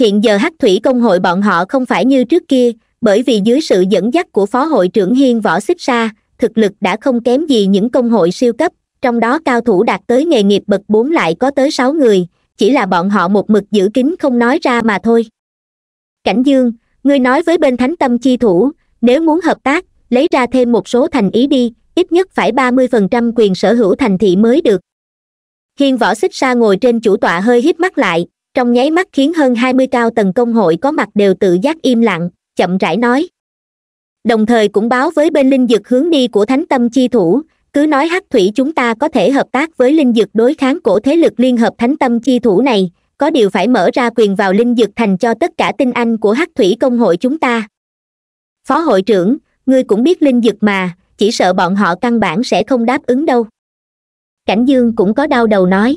hiện giờ hắc thủy công hội bọn họ không phải như trước kia bởi vì dưới sự dẫn dắt của phó hội trưởng hiên võ xích sa thực lực đã không kém gì những công hội siêu cấp trong đó cao thủ đạt tới nghề nghiệp bậc bốn lại có tới sáu người chỉ là bọn họ một mực giữ kín không nói ra mà thôi cảnh dương ngươi nói với bên thánh tâm chi thủ nếu muốn hợp tác lấy ra thêm một số thành ý đi ít nhất phải ba mươi phần trăm quyền sở hữu thành thị mới được hiên võ xích sa ngồi trên chủ tọa hơi hít mắt lại trong nháy mắt khiến hơn hai mươi cao tầng công hội có mặt đều tự giác im lặng chậm rãi nói đồng thời cũng báo với bên linh dực hướng đi của thánh tâm chi thủ cứ nói hắc thủy chúng ta có thể hợp tác với linh dực đối kháng cổ thế lực liên hợp thánh tâm chi thủ này có điều phải mở ra quyền vào linh dực thành cho tất cả tinh anh của hắc thủy công hội chúng ta phó hội trưởng ngươi cũng biết linh dực mà chỉ sợ bọn họ căn bản sẽ không đáp ứng đâu cảnh dương cũng có đau đầu nói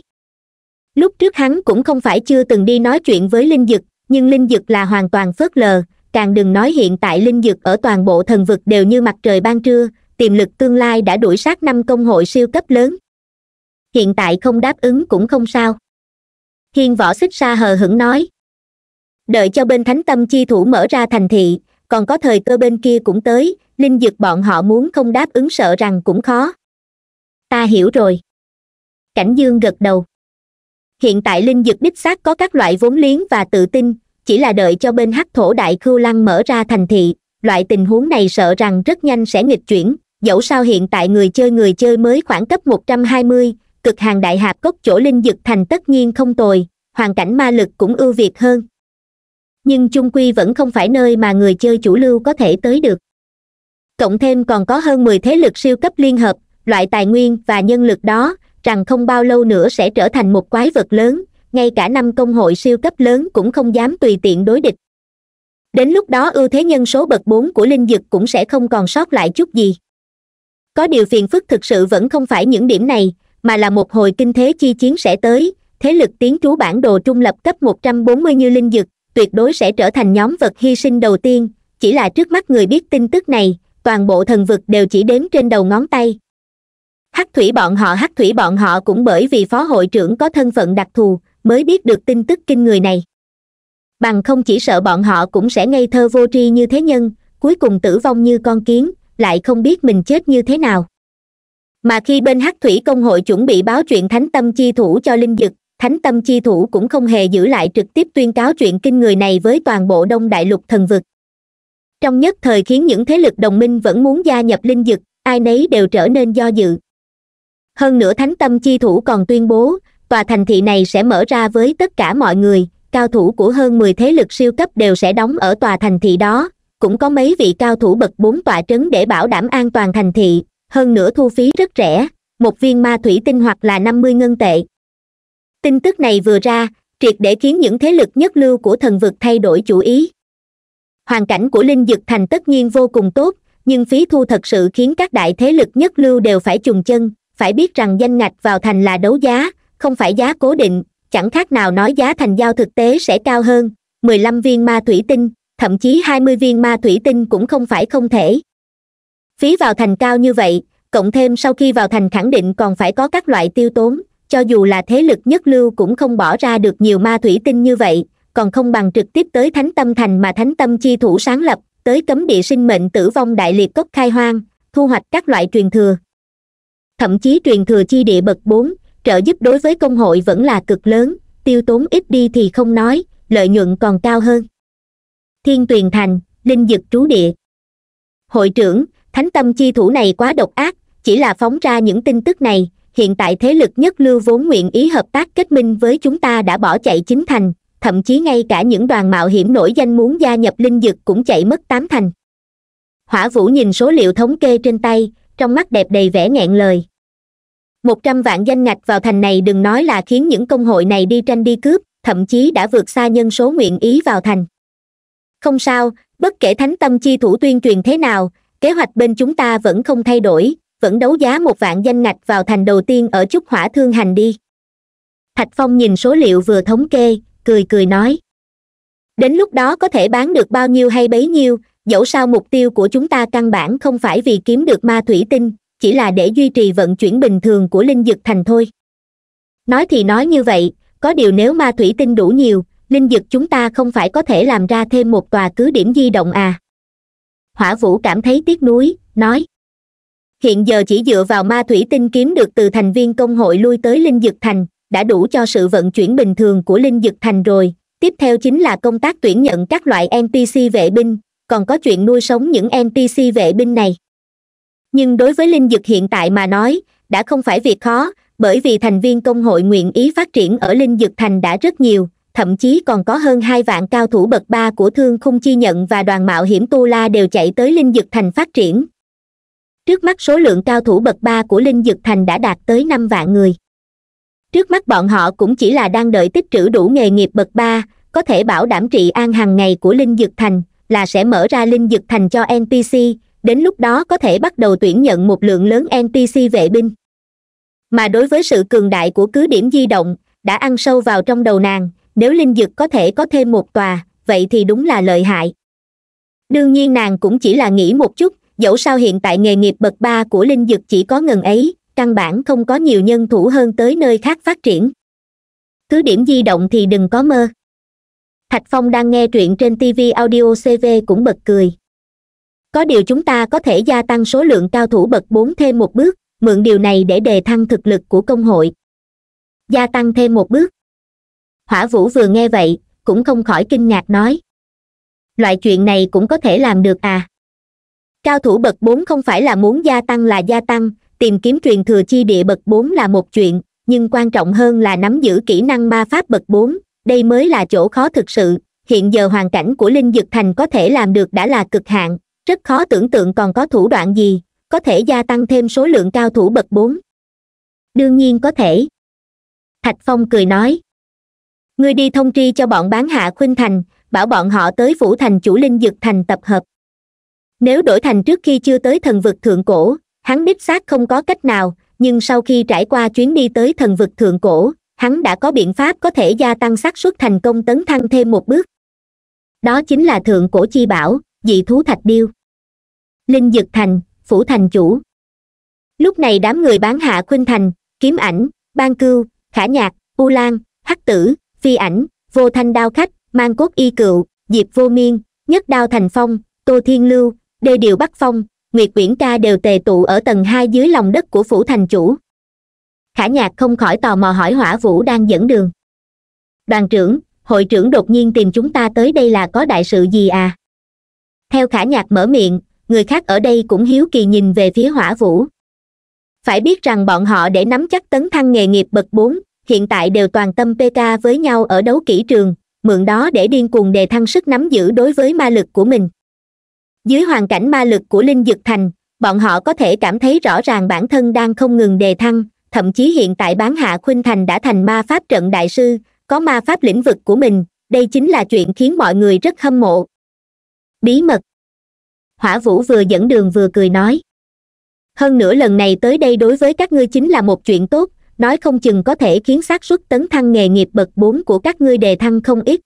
lúc trước hắn cũng không phải chưa từng đi nói chuyện với linh dực nhưng linh dực là hoàn toàn phớt lờ càng đừng nói hiện tại linh dược ở toàn bộ thần vực đều như mặt trời ban trưa tiềm lực tương lai đã đuổi sát năm công hội siêu cấp lớn hiện tại không đáp ứng cũng không sao hiên võ xích xa hờ hững nói đợi cho bên thánh tâm chi thủ mở ra thành thị còn có thời cơ bên kia cũng tới linh dực bọn họ muốn không đáp ứng sợ rằng cũng khó ta hiểu rồi cảnh dương gật đầu hiện tại linh dực đích xác có các loại vốn liếng và tự tin chỉ là đợi cho bên hắc thổ đại khưu lăng mở ra thành thị loại tình huống này sợ rằng rất nhanh sẽ nghịch chuyển dẫu sao hiện tại người chơi người chơi mới khoảng cấp một trăm hai mươi cực hàng đại hạp cốc chỗ linh dực thành tất nhiên không tồi hoàn cảnh ma lực cũng ưu việt hơn nhưng chung quy vẫn không phải nơi mà người chơi chủ lưu có thể tới được cộng thêm còn có hơn mười thế lực siêu cấp liên hợp loại tài nguyên và nhân lực đó rằng không bao lâu nữa sẽ trở thành một quái vật lớn ngay cả năm công hội siêu cấp lớn cũng không dám tùy tiện đối địch đến lúc đó ưu thế nhân số bậc bốn của linh dực cũng sẽ không còn sót lại chút gì có điều phiền phức thực sự vẫn không phải những điểm này mà là một hồi kinh thế chi chiến sẽ tới thế lực tiến trú bản đồ trung lập cấp 140 như linh dực tuyệt đối sẽ trở thành nhóm vật hy sinh đầu tiên chỉ là trước mắt người biết tin tức này toàn bộ thần vực đều chỉ đếm trên đầu ngón tay hắc thủy bọn họ hắc thủy bọn họ cũng bởi vì phó hội trưởng có thân phận đặc thù mới biết được tin tức kinh người này bằng không chỉ sợ bọn họ cũng sẽ ngây thơ vô tri như thế nhân cuối cùng tử vong như con kiến lại không biết mình chết như thế nào mà khi bên hắc thủy công hội chuẩn bị báo chuyện thánh tâm chi thủ cho linh dực thánh tâm chi thủ cũng không hề giữ lại trực tiếp tuyên cáo chuyện kinh người này với toàn bộ đông đại lục thần vực trong nhất thời khiến những thế lực đồng minh vẫn muốn gia nhập linh dực ai nấy đều trở nên do dự hơn nữa thánh tâm chi thủ còn tuyên bố tòa thành thị này sẽ mở ra với tất cả mọi người cao thủ của hơn mười thế lực siêu cấp đều sẽ đóng ở tòa thành thị đó cũng có mấy vị cao thủ bậc bốn tòa trấn để bảo đảm an toàn thành thị hơn nữa thu phí rất rẻ một viên ma thủy tinh hoặc là năm mươi ngân tệ tin tức này vừa ra triệt để khiến những thế lực nhất lưu của thần vực thay đổi chủ ý hoàn cảnh của linh dực thành tất nhiên vô cùng tốt nhưng phí thu thật sự khiến các đại thế lực nhất lưu đều phải chùng chân phải biết rằng danh ngạch vào thành là đấu giá không phải giá cố định chẳng khác nào nói giá thành giao thực tế sẽ cao hơn mười lăm viên ma thủy tinh thậm chí hai mươi viên ma thủy tinh cũng không phải không thể phí vào thành cao như vậy cộng thêm sau khi vào thành khẳng định còn phải có các loại tiêu tốn cho dù là thế lực nhất lưu cũng không bỏ ra được nhiều ma thủy tinh như vậy còn không bằng trực tiếp tới thánh tâm thành mà thánh tâm chi thủ sáng lập tới cấm địa sinh mệnh tử vong đại liệt cốc khai hoang thu hoạch các loại truyền thừa thậm chí truyền thừa chi địa bậc bốn trợ giúp đối với công hội vẫn là cực lớn tiêu tốn ít đi thì không nói lợi nhuận còn cao hơn thiên tuyền thành linh dực trú địa hội trưởng thánh tâm chi thủ này quá độc ác chỉ là phóng ra những tin tức này hiện tại thế lực nhất lưu vốn nguyện ý hợp tác kết minh với chúng ta đã bỏ chạy chính thành thậm chí ngay cả những đoàn mạo hiểm nổi danh muốn gia nhập linh dực cũng chạy mất tám thành hỏa vũ nhìn số liệu thống kê trên tay trong mắt đẹp đầy vẻ nghẹn lời một trăm vạn danh ngạch vào thành này đừng nói là khiến những công hội này đi tranh đi cướp thậm chí đã vượt xa nhân số nguyện ý vào thành không sao bất kể thánh tâm chi thủ tuyên truyền thế nào kế hoạch bên chúng ta vẫn không thay đổi vẫn đấu giá một vạn danh ngạch vào thành đầu tiên ở chút hỏa thương hành đi thạch phong nhìn số liệu vừa thống kê cười cười nói đến lúc đó có thể bán được bao nhiêu hay bấy nhiêu dẫu sao mục tiêu của chúng ta căn bản không phải vì kiếm được ma thủy tinh chỉ là để duy trì vận chuyển bình thường của linh dực thành thôi nói thì nói như vậy có điều nếu ma thủy tinh đủ nhiều linh dực chúng ta không phải có thể làm ra thêm một tòa cứ điểm di động à hỏa vũ cảm thấy tiếc nuối nói hiện giờ chỉ dựa vào ma thủy tinh kiếm được từ thành viên công hội lui tới linh dực thành đã đủ cho sự vận chuyển bình thường của linh dực thành rồi tiếp theo chính là công tác tuyển nhận các loại npc vệ binh còn có chuyện nuôi sống những npc vệ binh này nhưng đối với linh dực hiện tại mà nói đã không phải việc khó bởi vì thành viên công hội nguyện ý phát triển ở linh dực thành đã rất nhiều thậm chí còn có hơn hai vạn cao thủ bậc ba của thương khung chi nhận và đoàn mạo hiểm tu la đều chạy tới linh dực thành phát triển trước mắt số lượng cao thủ bậc ba của linh dực thành đã đạt tới năm vạn người trước mắt bọn họ cũng chỉ là đang đợi tích trữ đủ nghề nghiệp bậc ba có thể bảo đảm trị an hàng ngày của linh dực thành là sẽ mở ra linh dực thành cho npc đến lúc đó có thể bắt đầu tuyển nhận một lượng lớn npc vệ binh mà đối với sự cường đại của cứ điểm di động đã ăn sâu vào trong đầu nàng nếu linh dực có thể có thêm một tòa vậy thì đúng là lợi hại đương nhiên nàng cũng chỉ là nghĩ một chút dẫu sao hiện tại nghề nghiệp bậc ba của linh dực chỉ có ngần ấy căn bản không có nhiều nhân thủ hơn tới nơi khác phát triển cứ điểm di động thì đừng có mơ thạch phong đang nghe truyện trên tv audio cv cũng bật cười có điều chúng ta có thể gia tăng số lượng cao thủ bậc bốn thêm một bước mượn điều này để đề thăng thực lực của công hội gia tăng thêm một bước hỏa vũ vừa nghe vậy cũng không khỏi kinh ngạc nói loại chuyện này cũng có thể làm được à cao thủ bậc bốn không phải là muốn gia tăng là gia tăng tìm kiếm truyền thừa chi địa bậc bốn là một chuyện nhưng quan trọng hơn là nắm giữ kỹ năng ma pháp bậc bốn đây mới là chỗ khó thực sự hiện giờ hoàn cảnh của linh dực thành có thể làm được đã là cực hạn rất khó tưởng tượng còn có thủ đoạn gì có thể gia tăng thêm số lượng cao thủ bậc bốn đương nhiên có thể thạch phong cười nói ngươi đi thông tri cho bọn bán hạ khuynh thành bảo bọn họ tới phủ thành chủ linh dực thành tập hợp nếu đổi thành trước khi chưa tới thần vực thượng cổ hắn đích xác không có cách nào nhưng sau khi trải qua chuyến đi tới thần vực thượng cổ hắn đã có biện pháp có thể gia tăng xác suất thành công tấn thăng thêm một bước đó chính là thượng cổ chi bảo dị thú thạch điêu linh dực thành phủ thành chủ lúc này đám người bán hạ khuynh thành kiếm ảnh ban cưu khả nhạc u lan hắc tử phi ảnh vô thanh đao khách mang cốt y cựu diệp vô miên nhất đao thành phong tô thiên lưu đê điều bắc phong nguyệt quyển ca đều tề tụ ở tầng hai dưới lòng đất của phủ thành chủ khả nhạc không khỏi tò mò hỏi hỏa vũ đang dẫn đường đoàn trưởng hội trưởng đột nhiên tìm chúng ta tới đây là có đại sự gì à theo khả nhạc mở miệng người khác ở đây cũng hiếu kỳ nhìn về phía hỏa vũ phải biết rằng bọn họ để nắm chắc tấn thăng nghề nghiệp bậc bốn hiện tại đều toàn tâm pk với nhau ở đấu kỹ trường mượn đó để điên cuồng đề thăng sức nắm giữ đối với ma lực của mình dưới hoàn cảnh ma lực của linh dực thành bọn họ có thể cảm thấy rõ ràng bản thân đang không ngừng đề thăng thậm chí hiện tại bán hạ khuynh thành đã thành ma pháp trận đại sư có ma pháp lĩnh vực của mình đây chính là chuyện khiến mọi người rất hâm mộ bí mật hỏa vũ vừa dẫn đường vừa cười nói hơn nữa lần này tới đây đối với các ngươi chính là một chuyện tốt nói không chừng có thể khiến xác suất tấn thăng nghề nghiệp bậc bốn của các ngươi đề thăng không ít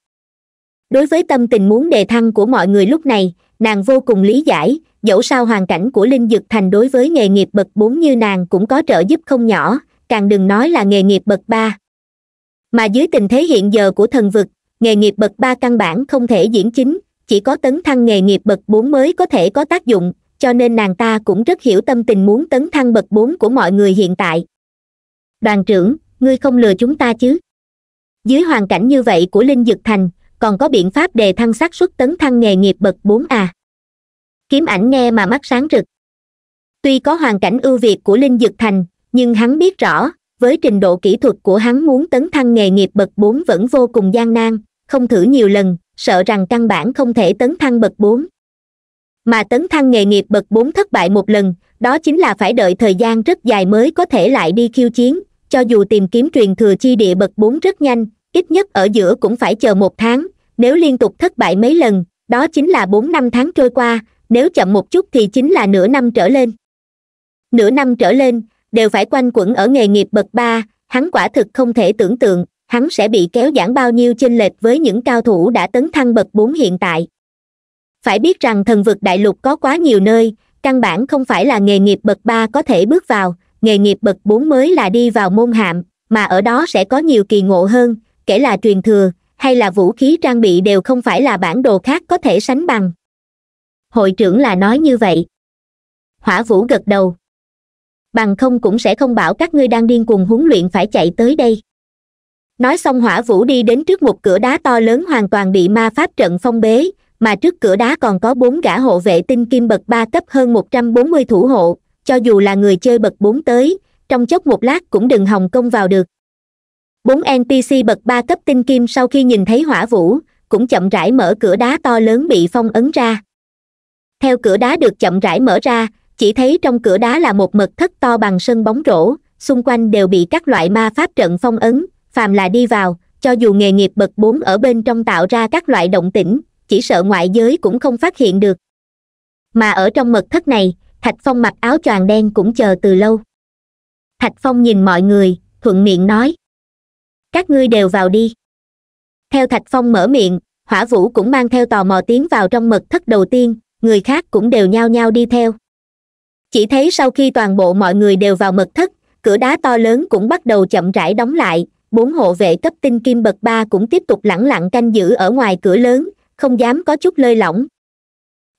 đối với tâm tình muốn đề thăng của mọi người lúc này nàng vô cùng lý giải dẫu sao hoàn cảnh của linh dực thành đối với nghề nghiệp bậc bốn như nàng cũng có trợ giúp không nhỏ càng đừng nói là nghề nghiệp bậc ba mà dưới tình thế hiện giờ của thần vực nghề nghiệp bậc ba căn bản không thể diễn chính chỉ có tấn thăng nghề nghiệp bậc 4 mới có thể có tác dụng cho nên nàng ta cũng rất hiểu tâm tình muốn tấn thăng bậc 4 của mọi người hiện tại đoàn trưởng ngươi không lừa chúng ta chứ dưới hoàn cảnh như vậy của linh dực thành còn có biện pháp đề thăng xác suất tấn thăng nghề nghiệp bậc 4 à kiếm ảnh nghe mà mắt sáng rực tuy có hoàn cảnh ưu việt của linh dực thành nhưng hắn biết rõ với trình độ kỹ thuật của hắn muốn tấn thăng nghề nghiệp bậc 4 vẫn vô cùng gian nan không thử nhiều lần sợ rằng căn bản không thể tấn thăng bậc bốn mà tấn thăng nghề nghiệp bậc bốn thất bại một lần đó chính là phải đợi thời gian rất dài mới có thể lại đi khiêu chiến cho dù tìm kiếm truyền thừa chi địa bậc bốn rất nhanh ít nhất ở giữa cũng phải chờ một tháng nếu liên tục thất bại mấy lần đó chính là bốn năm tháng trôi qua nếu chậm một chút thì chính là nửa năm trở lên nửa năm trở lên đều phải quanh quẩn ở nghề nghiệp bậc ba hắn quả thực không thể tưởng tượng hắn sẽ bị kéo giãn bao nhiêu chênh lệch với những cao thủ đã tấn thăng bậc bốn hiện tại phải biết rằng thần vực đại lục có quá nhiều nơi căn bản không phải là nghề nghiệp bậc ba có thể bước vào nghề nghiệp bậc bốn mới là đi vào môn hạm mà ở đó sẽ có nhiều kỳ ngộ hơn kể là truyền thừa hay là vũ khí trang bị đều không phải là bản đồ khác có thể sánh bằng hội trưởng là nói như vậy hỏa vũ gật đầu bằng không cũng sẽ không bảo các ngươi đang điên cuồng huấn luyện phải chạy tới đây nói xong hỏa vũ đi đến trước một cửa đá to lớn hoàn toàn bị ma pháp trận phong bế mà trước cửa đá còn có bốn gã hộ vệ tinh kim bậc ba cấp hơn một trăm bốn mươi thủ hộ cho dù là người chơi bậc bốn tới trong chốc một lát cũng đừng hồng công vào được bốn npc bậc ba cấp tinh kim sau khi nhìn thấy hỏa vũ cũng chậm rãi mở cửa đá to lớn bị phong ấn ra theo cửa đá được chậm rãi mở ra chỉ thấy trong cửa đá là một mật thất to bằng sân bóng rổ xung quanh đều bị các loại ma pháp trận phong ấn phàm là đi vào cho dù nghề nghiệp bậc bốn ở bên trong tạo ra các loại động tĩnh chỉ sợ ngoại giới cũng không phát hiện được mà ở trong mật thất này thạch phong mặc áo choàng đen cũng chờ từ lâu thạch phong nhìn mọi người thuận miệng nói các ngươi đều vào đi theo thạch phong mở miệng hỏa vũ cũng mang theo tò mò tiến vào trong mật thất đầu tiên người khác cũng đều nhao nhao đi theo chỉ thấy sau khi toàn bộ mọi người đều vào mật thất cửa đá to lớn cũng bắt đầu chậm rãi đóng lại bốn hộ vệ cấp tinh kim bậc ba cũng tiếp tục lẳng lặng canh giữ ở ngoài cửa lớn không dám có chút lơi lỏng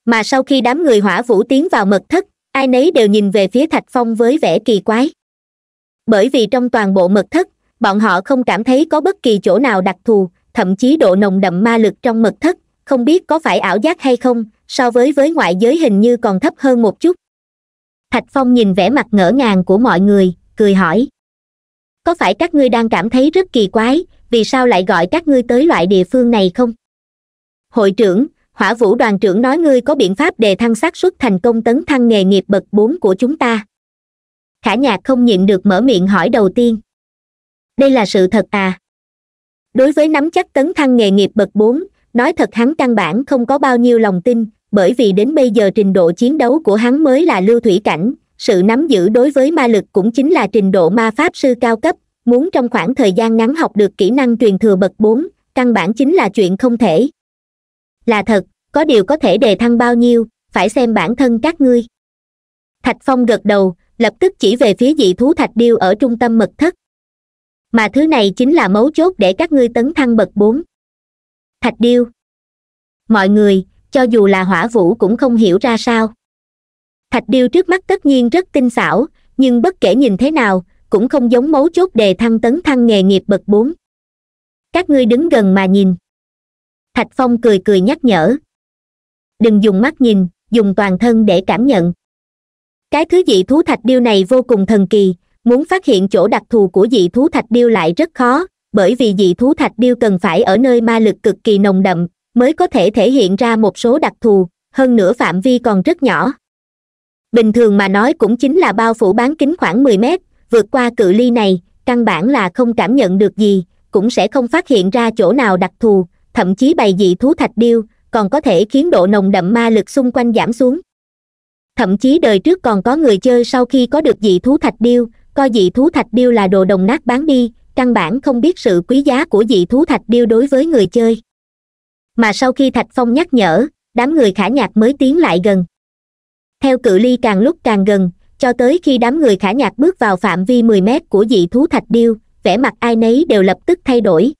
mà sau khi đám người hỏa vũ tiến vào mật thất ai nấy đều nhìn về phía thạch phong với vẻ kỳ quái bởi vì trong toàn bộ mật thất bọn họ không cảm thấy có bất kỳ chỗ nào đặc thù thậm chí độ nồng đậm ma lực trong mật thất không biết có phải ảo giác hay không so với với ngoại giới hình như còn thấp hơn một chút thạch phong nhìn vẻ mặt ngỡ ngàng của mọi người cười hỏi có phải các ngươi đang cảm thấy rất kỳ quái vì sao lại gọi các ngươi tới loại địa phương này không hội trưởng hỏa vũ đoàn trưởng nói ngươi có biện pháp đề thăng xác suất thành công tấn thăng nghề nghiệp bậc bốn của chúng ta khả nhạc không nhịn được mở miệng hỏi đầu tiên đây là sự thật à đối với nắm chắc tấn thăng nghề nghiệp bậc bốn nói thật hắn căn bản không có bao nhiêu lòng tin bởi vì đến bây giờ trình độ chiến đấu của hắn mới là lưu thủy cảnh sự nắm giữ đối với ma lực cũng chính là trình độ ma pháp sư cao cấp muốn trong khoảng thời gian ngắn học được kỹ năng truyền thừa bậc bốn căn bản chính là chuyện không thể là thật có điều có thể đề thăng bao nhiêu phải xem bản thân các ngươi thạch phong gật đầu lập tức chỉ về phía dị thú thạch điêu ở trung tâm mật thất mà thứ này chính là mấu chốt để các ngươi tấn thăng bậc bốn thạch điêu mọi người cho dù là hỏa vũ cũng không hiểu ra sao thạch điêu trước mắt tất nhiên rất tinh xảo nhưng bất kể nhìn thế nào cũng không giống mấu chốt đề thăng tấn thăng nghề nghiệp bậc bốn các ngươi đứng gần mà nhìn thạch phong cười cười nhắc nhở đừng dùng mắt nhìn dùng toàn thân để cảm nhận cái thứ dị thú thạch điêu này vô cùng thần kỳ muốn phát hiện chỗ đặc thù của dị thú thạch điêu lại rất khó bởi vì dị thú thạch điêu cần phải ở nơi ma lực cực kỳ nồng đậm mới có thể thể hiện ra một số đặc thù hơn nữa phạm vi còn rất nhỏ bình thường mà nói cũng chính là bao phủ bán kính khoảng mười mét vượt qua cự ly này căn bản là không cảm nhận được gì cũng sẽ không phát hiện ra chỗ nào đặc thù thậm chí bày dị thú thạch điêu còn có thể khiến độ nồng đậm ma lực xung quanh giảm xuống thậm chí đời trước còn có người chơi sau khi có được dị thú thạch điêu coi dị thú thạch điêu là đồ đồng nát bán đi căn bản không biết sự quý giá của dị thú thạch điêu đối với người chơi mà sau khi thạch phong nhắc nhở đám người khả nhạc mới tiến lại gần theo cự ly càng lúc càng gần cho tới khi đám người khả nhạc bước vào phạm vi mười mét của dị thú thạch điêu vẻ mặt ai nấy đều lập tức thay đổi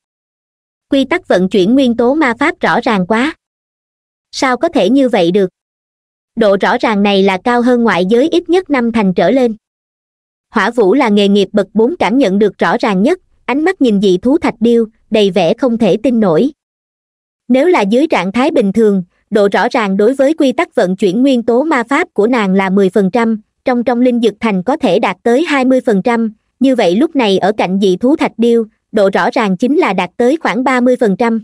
quy tắc vận chuyển nguyên tố ma pháp rõ ràng quá sao có thể như vậy được độ rõ ràng này là cao hơn ngoại giới ít nhất năm thành trở lên hỏa vũ là nghề nghiệp bậc bốn cảm nhận được rõ ràng nhất ánh mắt nhìn dị thú thạch điêu đầy vẻ không thể tin nổi nếu là dưới trạng thái bình thường độ rõ ràng đối với quy tắc vận chuyển nguyên tố ma pháp của nàng là 10%, trong trong linh dực thành có thể đạt tới 20%, như vậy lúc này ở cạnh dị thú thạch điêu, độ rõ ràng chính là đạt tới khoảng 30%.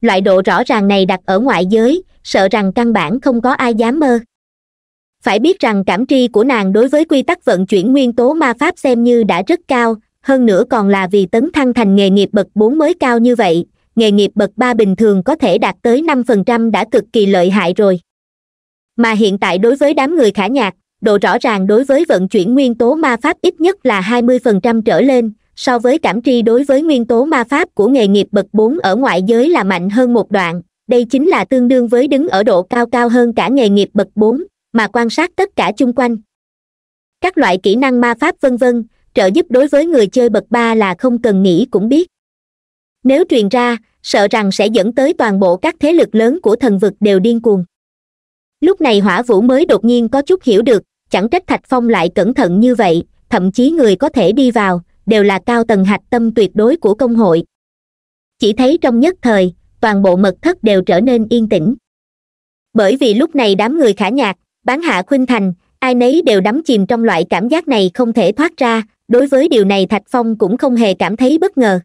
Loại độ rõ ràng này đặt ở ngoại giới, sợ rằng căn bản không có ai dám mơ. Phải biết rằng cảm tri của nàng đối với quy tắc vận chuyển nguyên tố ma pháp xem như đã rất cao, hơn nữa còn là vì tấn thăng thành nghề nghiệp bậc 4 mới cao như vậy, nghề nghiệp bậc ba bình thường có thể đạt tới năm phần trăm đã cực kỳ lợi hại rồi mà hiện tại đối với đám người khả nhạc độ rõ ràng đối với vận chuyển nguyên tố ma pháp ít nhất là hai mươi phần trăm trở lên so với cảm tri đối với nguyên tố ma pháp của nghề nghiệp bậc bốn ở ngoại giới là mạnh hơn một đoạn đây chính là tương đương với đứng ở độ cao cao hơn cả nghề nghiệp bậc bốn mà quan sát tất cả chung quanh các loại kỹ năng ma pháp vân vân trợ giúp đối với người chơi bậc ba là không cần nghĩ cũng biết nếu truyền ra sợ rằng sẽ dẫn tới toàn bộ các thế lực lớn của thần vực đều điên cuồng lúc này hỏa vũ mới đột nhiên có chút hiểu được chẳng trách thạch phong lại cẩn thận như vậy thậm chí người có thể đi vào đều là cao tầng hạch tâm tuyệt đối của công hội chỉ thấy trong nhất thời toàn bộ mật thất đều trở nên yên tĩnh bởi vì lúc này đám người khả nhạc bán hạ khuynh thành ai nấy đều đắm chìm trong loại cảm giác này không thể thoát ra đối với điều này thạch phong cũng không hề cảm thấy bất ngờ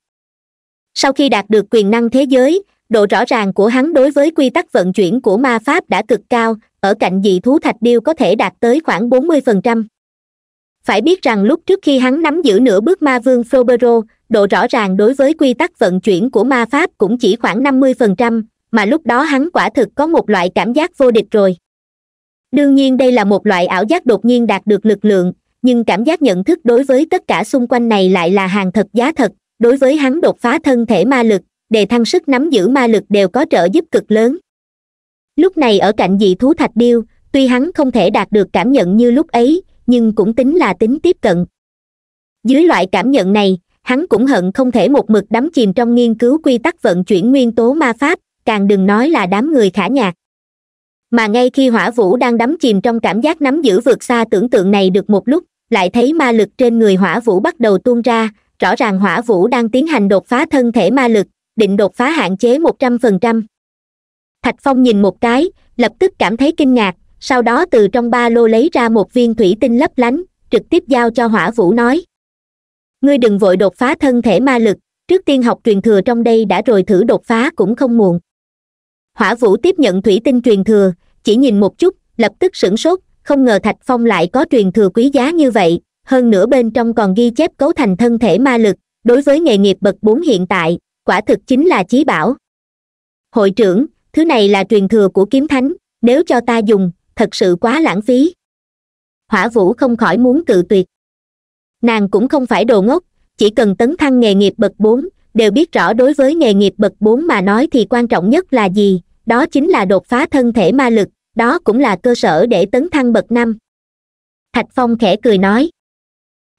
sau khi đạt được quyền năng thế giới độ rõ ràng của hắn đối với quy tắc vận chuyển của ma pháp đã cực cao ở cạnh dị thú thạch điêu có thể đạt tới khoảng bốn mươi phần trăm phải biết rằng lúc trước khi hắn nắm giữ nửa bước ma vương frobero độ rõ ràng đối với quy tắc vận chuyển của ma pháp cũng chỉ khoảng năm mươi phần trăm mà lúc đó hắn quả thực có một loại cảm giác vô địch rồi đương nhiên đây là một loại ảo giác đột nhiên đạt được lực lượng nhưng cảm giác nhận thức đối với tất cả xung quanh này lại là hàng thật giá thật đối với hắn đột phá thân thể ma lực đề thăng sức nắm giữ ma lực đều có trợ giúp cực lớn lúc này ở cạnh dị thú thạch điêu tuy hắn không thể đạt được cảm nhận như lúc ấy nhưng cũng tính là tính tiếp cận dưới loại cảm nhận này hắn cũng hận không thể một mực đắm chìm trong nghiên cứu quy tắc vận chuyển nguyên tố ma pháp càng đừng nói là đám người khả nhạc mà ngay khi hỏa vũ đang đắm chìm trong cảm giác nắm giữ vượt xa tưởng tượng này được một lúc lại thấy ma lực trên người hỏa vũ bắt đầu tuôn ra rõ ràng hỏa vũ đang tiến hành đột phá thân thể ma lực định đột phá hạn chế một trăm phần trăm thạch phong nhìn một cái lập tức cảm thấy kinh ngạc sau đó từ trong ba lô lấy ra một viên thủy tinh lấp lánh trực tiếp giao cho hỏa vũ nói ngươi đừng vội đột phá thân thể ma lực trước tiên học truyền thừa trong đây đã rồi thử đột phá cũng không muộn hỏa vũ tiếp nhận thủy tinh truyền thừa chỉ nhìn một chút lập tức sửng sốt không ngờ thạch phong lại có truyền thừa quý giá như vậy hơn nữa bên trong còn ghi chép cấu thành thân thể ma lực đối với nghề nghiệp bậc bốn hiện tại quả thực chính là chí bảo hội trưởng thứ này là truyền thừa của kiếm thánh nếu cho ta dùng thật sự quá lãng phí hỏa vũ không khỏi muốn cự tuyệt nàng cũng không phải đồ ngốc chỉ cần tấn thăng nghề nghiệp bậc bốn đều biết rõ đối với nghề nghiệp bậc bốn mà nói thì quan trọng nhất là gì đó chính là đột phá thân thể ma lực đó cũng là cơ sở để tấn thăng bậc năm thạch phong khẽ cười nói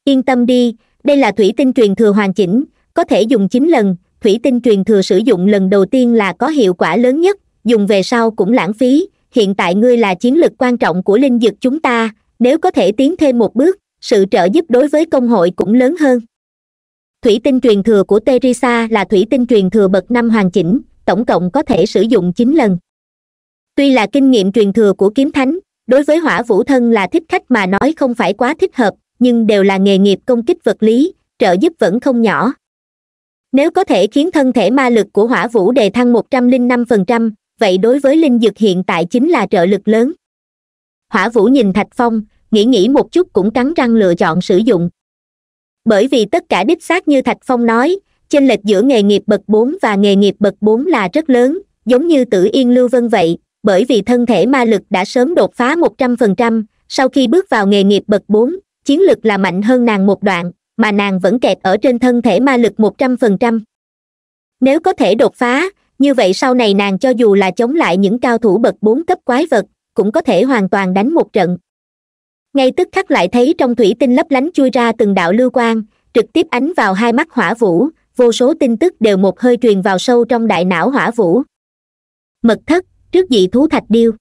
yên tâm đi đây là thủy tinh truyền thừa hoàn chỉnh có thể dùng chín lần thủy tinh truyền thừa sử dụng lần đầu tiên là có hiệu quả lớn nhất dùng về sau cũng lãng phí hiện tại ngươi là chiến lược quan trọng của linh vực chúng ta nếu có thể tiến thêm một bước sự trợ giúp đối với công hội cũng lớn hơn thủy tinh truyền thừa của teresa là thủy tinh truyền thừa bậc năm hoàn chỉnh tổng cộng có thể sử dụng chín lần tuy là kinh nghiệm truyền thừa của kiếm thánh đối với hỏa vũ thân là thích khách mà nói không phải quá thích hợp nhưng đều là nghề nghiệp công kích vật lý trợ giúp vẫn không nhỏ nếu có thể khiến thân thể ma lực của hỏa vũ đề thăng một trăm linh năm phần trăm vậy đối với linh dực hiện tại chính là trợ lực lớn hỏa vũ nhìn thạch phong nghĩ nghĩ một chút cũng cắn răng lựa chọn sử dụng bởi vì tất cả đích xác như thạch phong nói chênh lệch giữa nghề nghiệp bậc bốn và nghề nghiệp bậc bốn là rất lớn giống như tử yên lưu vân vậy bởi vì thân thể ma lực đã sớm đột phá một trăm phần trăm sau khi bước vào nghề nghiệp bậc bốn chiến lực là mạnh hơn nàng một đoạn mà nàng vẫn kẹt ở trên thân thể ma lực một trăm phần trăm nếu có thể đột phá như vậy sau này nàng cho dù là chống lại những cao thủ bậc bốn cấp quái vật cũng có thể hoàn toàn đánh một trận ngay tức khắc lại thấy trong thủy tinh lấp lánh chui ra từng đạo lưu quang trực tiếp ánh vào hai mắt hỏa vũ vô số tin tức đều một hơi truyền vào sâu trong đại não hỏa vũ mật thất trước dị thú thạch điêu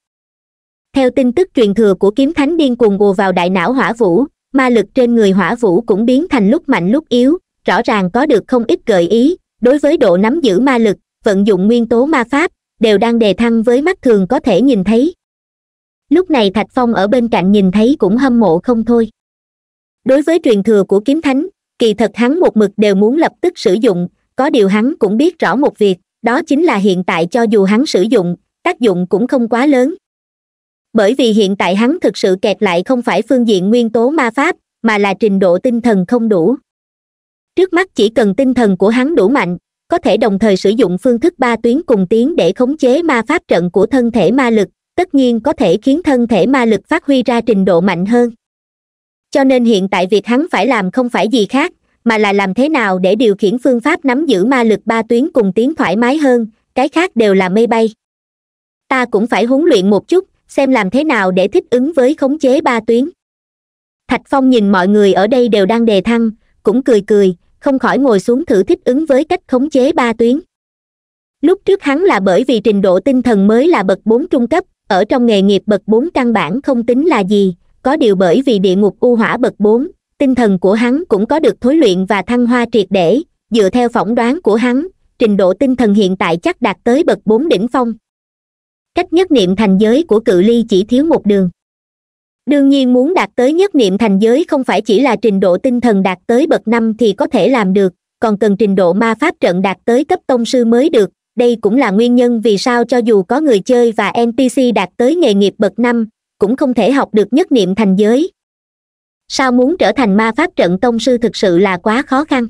theo tin tức truyền thừa của kiếm thánh điên cuồng ùa vào đại não hỏa vũ ma lực trên người hỏa vũ cũng biến thành lúc mạnh lúc yếu rõ ràng có được không ít gợi ý đối với độ nắm giữ ma lực vận dụng nguyên tố ma pháp đều đang đề thăng với mắt thường có thể nhìn thấy lúc này thạch phong ở bên cạnh nhìn thấy cũng hâm mộ không thôi đối với truyền thừa của kiếm thánh kỳ thật hắn một mực đều muốn lập tức sử dụng có điều hắn cũng biết rõ một việc đó chính là hiện tại cho dù hắn sử dụng tác dụng cũng không quá lớn bởi vì hiện tại hắn thực sự kẹt lại không phải phương diện nguyên tố ma pháp mà là trình độ tinh thần không đủ trước mắt chỉ cần tinh thần của hắn đủ mạnh có thể đồng thời sử dụng phương thức ba tuyến cùng tiến để khống chế ma pháp trận của thân thể ma lực tất nhiên có thể khiến thân thể ma lực phát huy ra trình độ mạnh hơn cho nên hiện tại việc hắn phải làm không phải gì khác mà là làm thế nào để điều khiển phương pháp nắm giữ ma lực ba tuyến cùng tiến thoải mái hơn cái khác đều là mây bay ta cũng phải huấn luyện một chút xem làm thế nào để thích ứng với khống chế ba tuyến thạch phong nhìn mọi người ở đây đều đang đề thăng cũng cười cười không khỏi ngồi xuống thử thích ứng với cách khống chế ba tuyến lúc trước hắn là bởi vì trình độ tinh thần mới là bậc bốn trung cấp ở trong nghề nghiệp bậc bốn căn bản không tính là gì có điều bởi vì địa ngục u hỏa bậc bốn tinh thần của hắn cũng có được thối luyện và thăng hoa triệt để dựa theo phỏng đoán của hắn trình độ tinh thần hiện tại chắc đạt tới bậc bốn đỉnh phong cách nhất niệm thành giới của cự ly chỉ thiếu một đường đương nhiên muốn đạt tới nhất niệm thành giới không phải chỉ là trình độ tinh thần đạt tới bậc năm thì có thể làm được còn cần trình độ ma pháp trận đạt tới cấp tông sư mới được đây cũng là nguyên nhân vì sao cho dù có người chơi và npc đạt tới nghề nghiệp bậc năm cũng không thể học được nhất niệm thành giới sao muốn trở thành ma pháp trận tông sư thực sự là quá khó khăn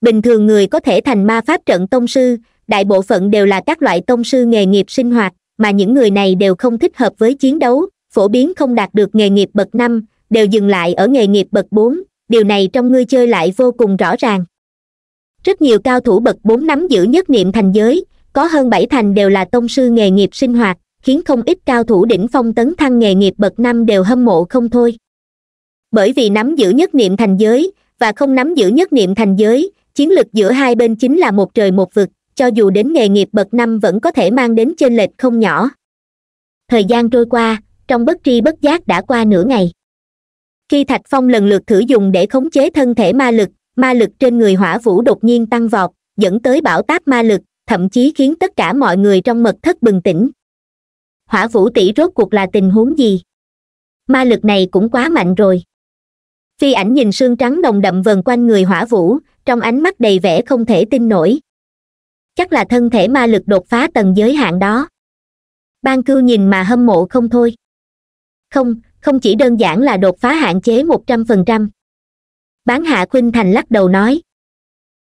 bình thường người có thể thành ma pháp trận tông sư đại bộ phận đều là các loại tông sư nghề nghiệp sinh hoạt mà những người này đều không thích hợp với chiến đấu phổ biến không đạt được nghề nghiệp bậc năm đều dừng lại ở nghề nghiệp bậc bốn điều này trong ngươi chơi lại vô cùng rõ ràng rất nhiều cao thủ bậc bốn nắm giữ nhất niệm thành giới có hơn bảy thành đều là tông sư nghề nghiệp sinh hoạt khiến không ít cao thủ đỉnh phong tấn thăng nghề nghiệp bậc năm đều hâm mộ không thôi bởi vì nắm giữ nhất niệm thành giới và không nắm giữ nhất niệm thành giới chiến lược giữa hai bên chính là một trời một vực cho dù đến nghề nghiệp bậc năm vẫn có thể mang đến chênh lệch không nhỏ thời gian trôi qua trong bất tri bất giác đã qua nửa ngày khi thạch phong lần lượt thử dùng để khống chế thân thể ma lực ma lực trên người hỏa vũ đột nhiên tăng vọt dẫn tới bão táp ma lực thậm chí khiến tất cả mọi người trong mật thất bừng tỉnh hỏa vũ tỷ rốt cuộc là tình huống gì ma lực này cũng quá mạnh rồi phi ảnh nhìn xương trắng đồng đậm vần quanh người hỏa vũ trong ánh mắt đầy vẻ không thể tin nổi chắc là thân thể ma lực đột phá tầng giới hạn đó ban cư nhìn mà hâm mộ không thôi không không chỉ đơn giản là đột phá hạn chế một trăm phần trăm bán hạ khuynh thành lắc đầu nói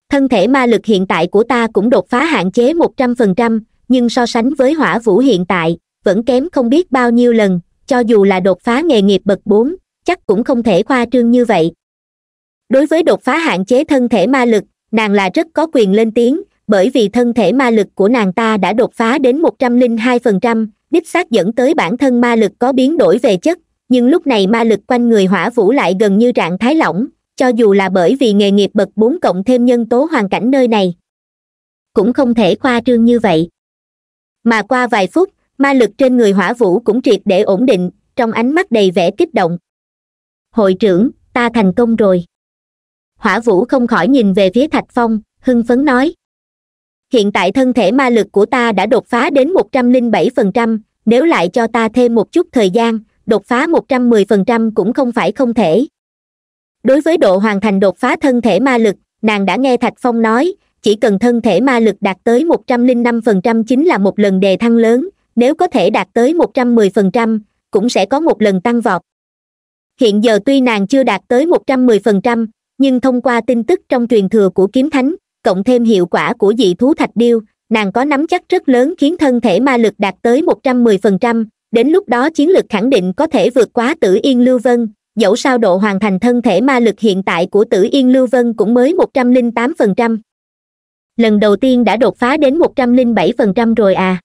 thân thể ma lực hiện tại của ta cũng đột phá hạn chế một trăm phần trăm nhưng so sánh với hỏa vũ hiện tại vẫn kém không biết bao nhiêu lần cho dù là đột phá nghề nghiệp bậc bốn chắc cũng không thể khoa trương như vậy đối với đột phá hạn chế thân thể ma lực nàng là rất có quyền lên tiếng bởi vì thân thể ma lực của nàng ta đã đột phá đến 102%, đích xác dẫn tới bản thân ma lực có biến đổi về chất, nhưng lúc này ma lực quanh người hỏa vũ lại gần như trạng thái lỏng, cho dù là bởi vì nghề nghiệp bậc 4 cộng thêm nhân tố hoàn cảnh nơi này. Cũng không thể khoa trương như vậy. Mà qua vài phút, ma lực trên người hỏa vũ cũng triệt để ổn định, trong ánh mắt đầy vẻ kích động. Hội trưởng, ta thành công rồi. Hỏa vũ không khỏi nhìn về phía Thạch Phong, hưng phấn nói hiện tại thân thể ma lực của ta đã đột phá đến một trăm linh bảy phần trăm nếu lại cho ta thêm một chút thời gian đột phá một trăm mười phần trăm cũng không phải không thể đối với độ hoàn thành đột phá thân thể ma lực nàng đã nghe thạch phong nói chỉ cần thân thể ma lực đạt tới một trăm linh năm phần trăm chính là một lần đề thăng lớn nếu có thể đạt tới một trăm mười phần trăm cũng sẽ có một lần tăng vọt hiện giờ tuy nàng chưa đạt tới một trăm mười phần trăm nhưng thông qua tin tức trong truyền thừa của kiếm thánh cộng thêm hiệu quả của dị thú thạch điêu nàng có nắm chắc rất lớn khiến thân thể ma lực đạt tới một trăm mười phần trăm đến lúc đó chiến lực khẳng định có thể vượt quá tử yên lưu vân dẫu sao độ hoàn thành thân thể ma lực hiện tại của tử yên lưu vân cũng mới một trăm linh tám phần trăm lần đầu tiên đã đột phá đến một trăm linh bảy phần trăm rồi à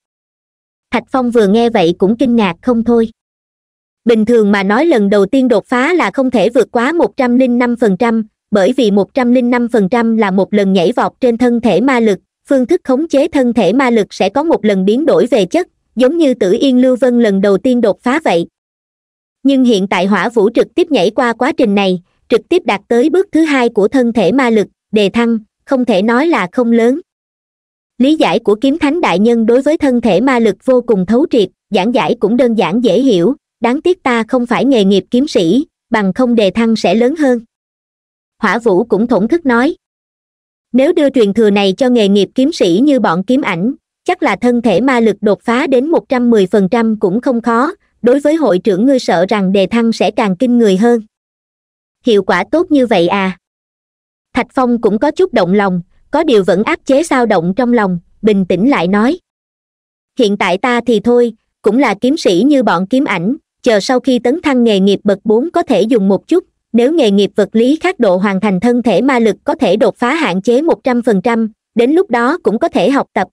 thạch phong vừa nghe vậy cũng kinh ngạc không thôi bình thường mà nói lần đầu tiên đột phá là không thể vượt quá một trăm linh năm phần trăm bởi vì 105% là một lần nhảy vọt trên thân thể ma lực phương thức khống chế thân thể ma lực sẽ có một lần biến đổi về chất giống như tử yên lưu vân lần đầu tiên đột phá vậy nhưng hiện tại hỏa vũ trực tiếp nhảy qua quá trình này trực tiếp đạt tới bước thứ hai của thân thể ma lực đề thăng không thể nói là không lớn lý giải của kiếm thánh đại nhân đối với thân thể ma lực vô cùng thấu triệt giảng giải cũng đơn giản dễ hiểu đáng tiếc ta không phải nghề nghiệp kiếm sĩ bằng không đề thăng sẽ lớn hơn hỏa vũ cũng thổn thức nói nếu đưa truyền thừa này cho nghề nghiệp kiếm sĩ như bọn kiếm ảnh chắc là thân thể ma lực đột phá đến một trăm mười phần trăm cũng không khó đối với hội trưởng ngươi sợ rằng đề thăng sẽ càng kinh người hơn hiệu quả tốt như vậy à thạch phong cũng có chút động lòng có điều vẫn áp chế sao động trong lòng bình tĩnh lại nói hiện tại ta thì thôi cũng là kiếm sĩ như bọn kiếm ảnh chờ sau khi tấn thăng nghề nghiệp bậc bốn có thể dùng một chút nếu nghề nghiệp vật lý khác độ hoàn thành thân thể ma lực có thể đột phá hạn chế một trăm phần trăm đến lúc đó cũng có thể học tập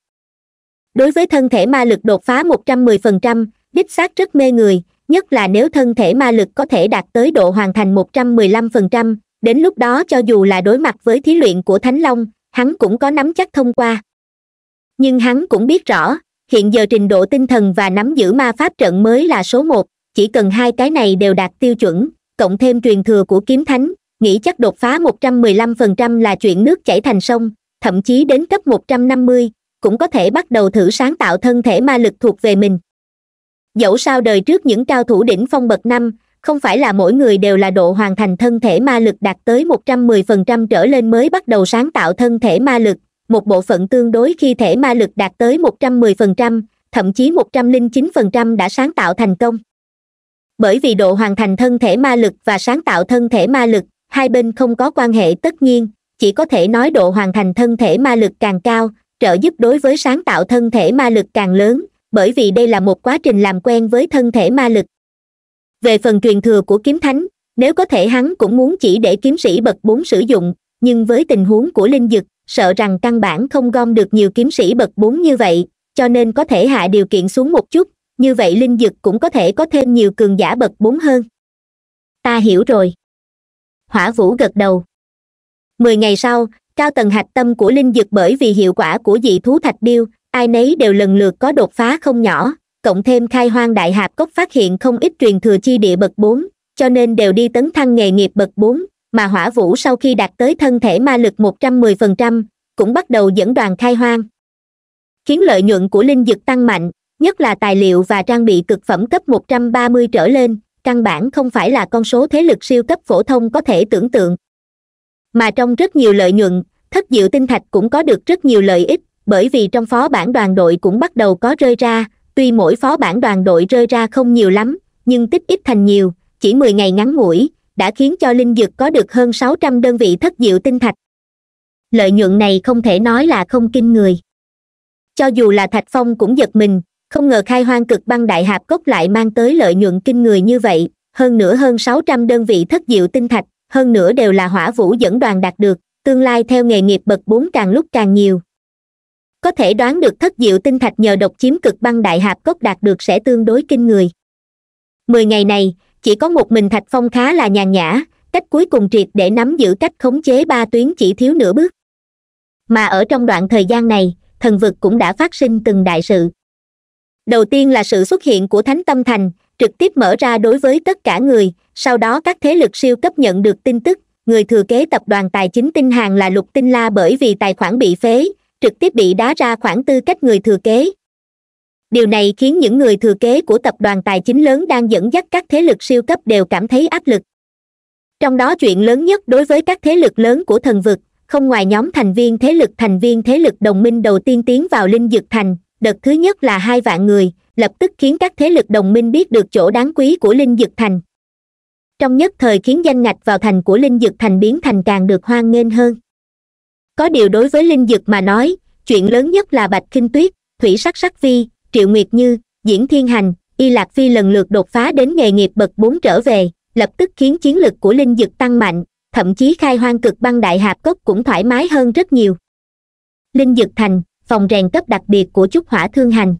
đối với thân thể ma lực đột phá một trăm mười phần trăm đích xác rất mê người nhất là nếu thân thể ma lực có thể đạt tới độ hoàn thành một trăm mười lăm phần trăm đến lúc đó cho dù là đối mặt với thí luyện của thánh long hắn cũng có nắm chắc thông qua nhưng hắn cũng biết rõ hiện giờ trình độ tinh thần và nắm giữ ma pháp trận mới là số một chỉ cần hai cái này đều đạt tiêu chuẩn cộng thêm truyền thừa của kiếm thánh nghĩ chắc đột phá 115 phần trăm là chuyện nước chảy thành sông thậm chí đến cấp 150 cũng có thể bắt đầu thử sáng tạo thân thể ma lực thuộc về mình dẫu sao đời trước những cao thủ đỉnh phong bậc năm không phải là mỗi người đều là độ hoàn thành thân thể ma lực đạt tới 110 phần trăm trở lên mới bắt đầu sáng tạo thân thể ma lực một bộ phận tương đối khi thể ma lực đạt tới 110 trăm mười phần trăm thậm chí 109 phần trăm đã sáng tạo thành công bởi vì độ hoàn thành thân thể ma lực và sáng tạo thân thể ma lực hai bên không có quan hệ tất nhiên chỉ có thể nói độ hoàn thành thân thể ma lực càng cao trợ giúp đối với sáng tạo thân thể ma lực càng lớn bởi vì đây là một quá trình làm quen với thân thể ma lực về phần truyền thừa của kiếm thánh nếu có thể hắn cũng muốn chỉ để kiếm sĩ bậc bốn sử dụng nhưng với tình huống của linh dực sợ rằng căn bản không gom được nhiều kiếm sĩ bậc bốn như vậy cho nên có thể hạ điều kiện xuống một chút như vậy linh dực cũng có thể có thêm nhiều cường giả bậc bốn hơn ta hiểu rồi hỏa vũ gật đầu mười ngày sau cao tầng hạch tâm của linh dực bởi vì hiệu quả của dị thú thạch điêu ai nấy đều lần lượt có đột phá không nhỏ cộng thêm khai hoang đại hạp cốc phát hiện không ít truyền thừa chi địa bậc bốn cho nên đều đi tấn thăng nghề nghiệp bậc bốn mà hỏa vũ sau khi đạt tới thân thể ma lực một trăm mười phần trăm cũng bắt đầu dẫn đoàn khai hoang khiến lợi nhuận của linh dực tăng mạnh nhất là tài liệu và trang bị cực phẩm cấp 130 trở lên căn bản không phải là con số thế lực siêu cấp phổ thông có thể tưởng tượng mà trong rất nhiều lợi nhuận thất diệu tinh thạch cũng có được rất nhiều lợi ích bởi vì trong phó bản đoàn đội cũng bắt đầu có rơi ra tuy mỗi phó bản đoàn đội rơi ra không nhiều lắm nhưng tích ít thành nhiều chỉ mười ngày ngắn ngủi đã khiến cho linh dực có được hơn sáu trăm đơn vị thất diệu tinh thạch lợi nhuận này không thể nói là không kinh người cho dù là thạch phong cũng giật mình không ngờ khai hoang cực băng đại hạp cốc lại mang tới lợi nhuận kinh người như vậy hơn nữa hơn sáu trăm đơn vị thất diệu tinh thạch hơn nữa đều là hỏa vũ dẫn đoàn đạt được tương lai theo nghề nghiệp bậc bốn càng lúc càng nhiều có thể đoán được thất diệu tinh thạch nhờ độc chiếm cực băng đại hạp cốc đạt được sẽ tương đối kinh người mười ngày này chỉ có một mình thạch phong khá là nhàn nhã cách cuối cùng triệt để nắm giữ cách khống chế ba tuyến chỉ thiếu nửa bước mà ở trong đoạn thời gian này thần vực cũng đã phát sinh từng đại sự đầu tiên là sự xuất hiện của thánh tâm thành trực tiếp mở ra đối với tất cả người sau đó các thế lực siêu cấp nhận được tin tức người thừa kế tập đoàn tài chính tinh hàng là lục tinh la bởi vì tài khoản bị phế trực tiếp bị đá ra khoảng tư cách người thừa kế điều này khiến những người thừa kế của tập đoàn tài chính lớn đang dẫn dắt các thế lực siêu cấp đều cảm thấy áp lực trong đó chuyện lớn nhất đối với các thế lực lớn của thần vực không ngoài nhóm thành viên thế lực thành viên thế lực đồng minh đầu tiên tiến vào linh dực thành đợt thứ nhất là hai vạn người lập tức khiến các thế lực đồng minh biết được chỗ đáng quý của linh dực thành trong nhất thời khiến danh ngạch vào thành của linh dực thành biến thành càng được hoan nghênh hơn có điều đối với linh dực mà nói chuyện lớn nhất là bạch kinh tuyết thủy sắc sắc vi triệu nguyệt như diễn thiên hành y lạc phi lần lượt đột phá đến nghề nghiệp bậc bốn trở về lập tức khiến chiến lực của linh dực tăng mạnh thậm chí khai hoang cực băng đại hạp cốc cũng thoải mái hơn rất nhiều linh dực thành phòng rèn cấp đặc biệt của chút hỏa thương hành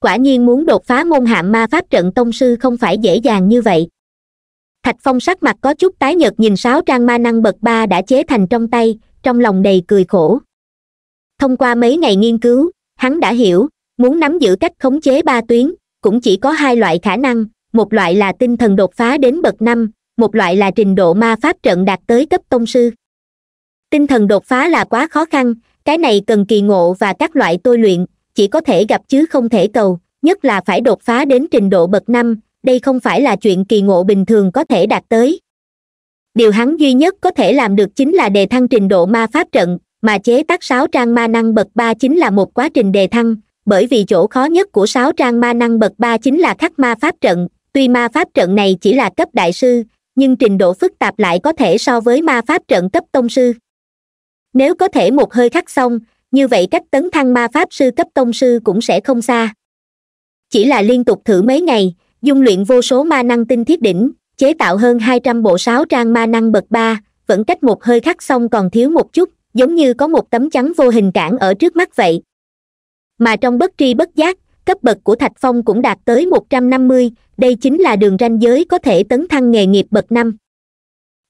quả nhiên muốn đột phá môn hạng ma pháp trận tông sư không phải dễ dàng như vậy thạch phong sắc mặt có chút tái nhợt nhìn sáu trang ma năng bậc ba đã chế thành trong tay trong lòng đầy cười khổ thông qua mấy ngày nghiên cứu hắn đã hiểu muốn nắm giữ cách khống chế ba tuyến cũng chỉ có hai loại khả năng một loại là tinh thần đột phá đến bậc năm một loại là trình độ ma pháp trận đạt tới cấp tông sư tinh thần đột phá là quá khó khăn cái này cần kỳ ngộ và các loại tôi luyện chỉ có thể gặp chứ không thể cầu nhất là phải đột phá đến trình độ bậc năm đây không phải là chuyện kỳ ngộ bình thường có thể đạt tới điều hắn duy nhất có thể làm được chính là đề thăng trình độ ma pháp trận mà chế tác sáu trang ma năng bậc ba chính là một quá trình đề thăng bởi vì chỗ khó nhất của sáu trang ma năng bậc ba chính là khắc ma pháp trận tuy ma pháp trận này chỉ là cấp đại sư nhưng trình độ phức tạp lại có thể so với ma pháp trận cấp tông sư nếu có thể một hơi khắc xong như vậy cách tấn thăng ma pháp sư cấp tông sư cũng sẽ không xa chỉ là liên tục thử mấy ngày dung luyện vô số ma năng tinh thiết đỉnh chế tạo hơn hai trăm bộ sáu trang ma năng bậc ba vẫn cách một hơi khắc xong còn thiếu một chút giống như có một tấm chắn vô hình cản ở trước mắt vậy mà trong bất tri bất giác cấp bậc của thạch phong cũng đạt tới một trăm năm mươi đây chính là đường ranh giới có thể tấn thăng nghề nghiệp bậc năm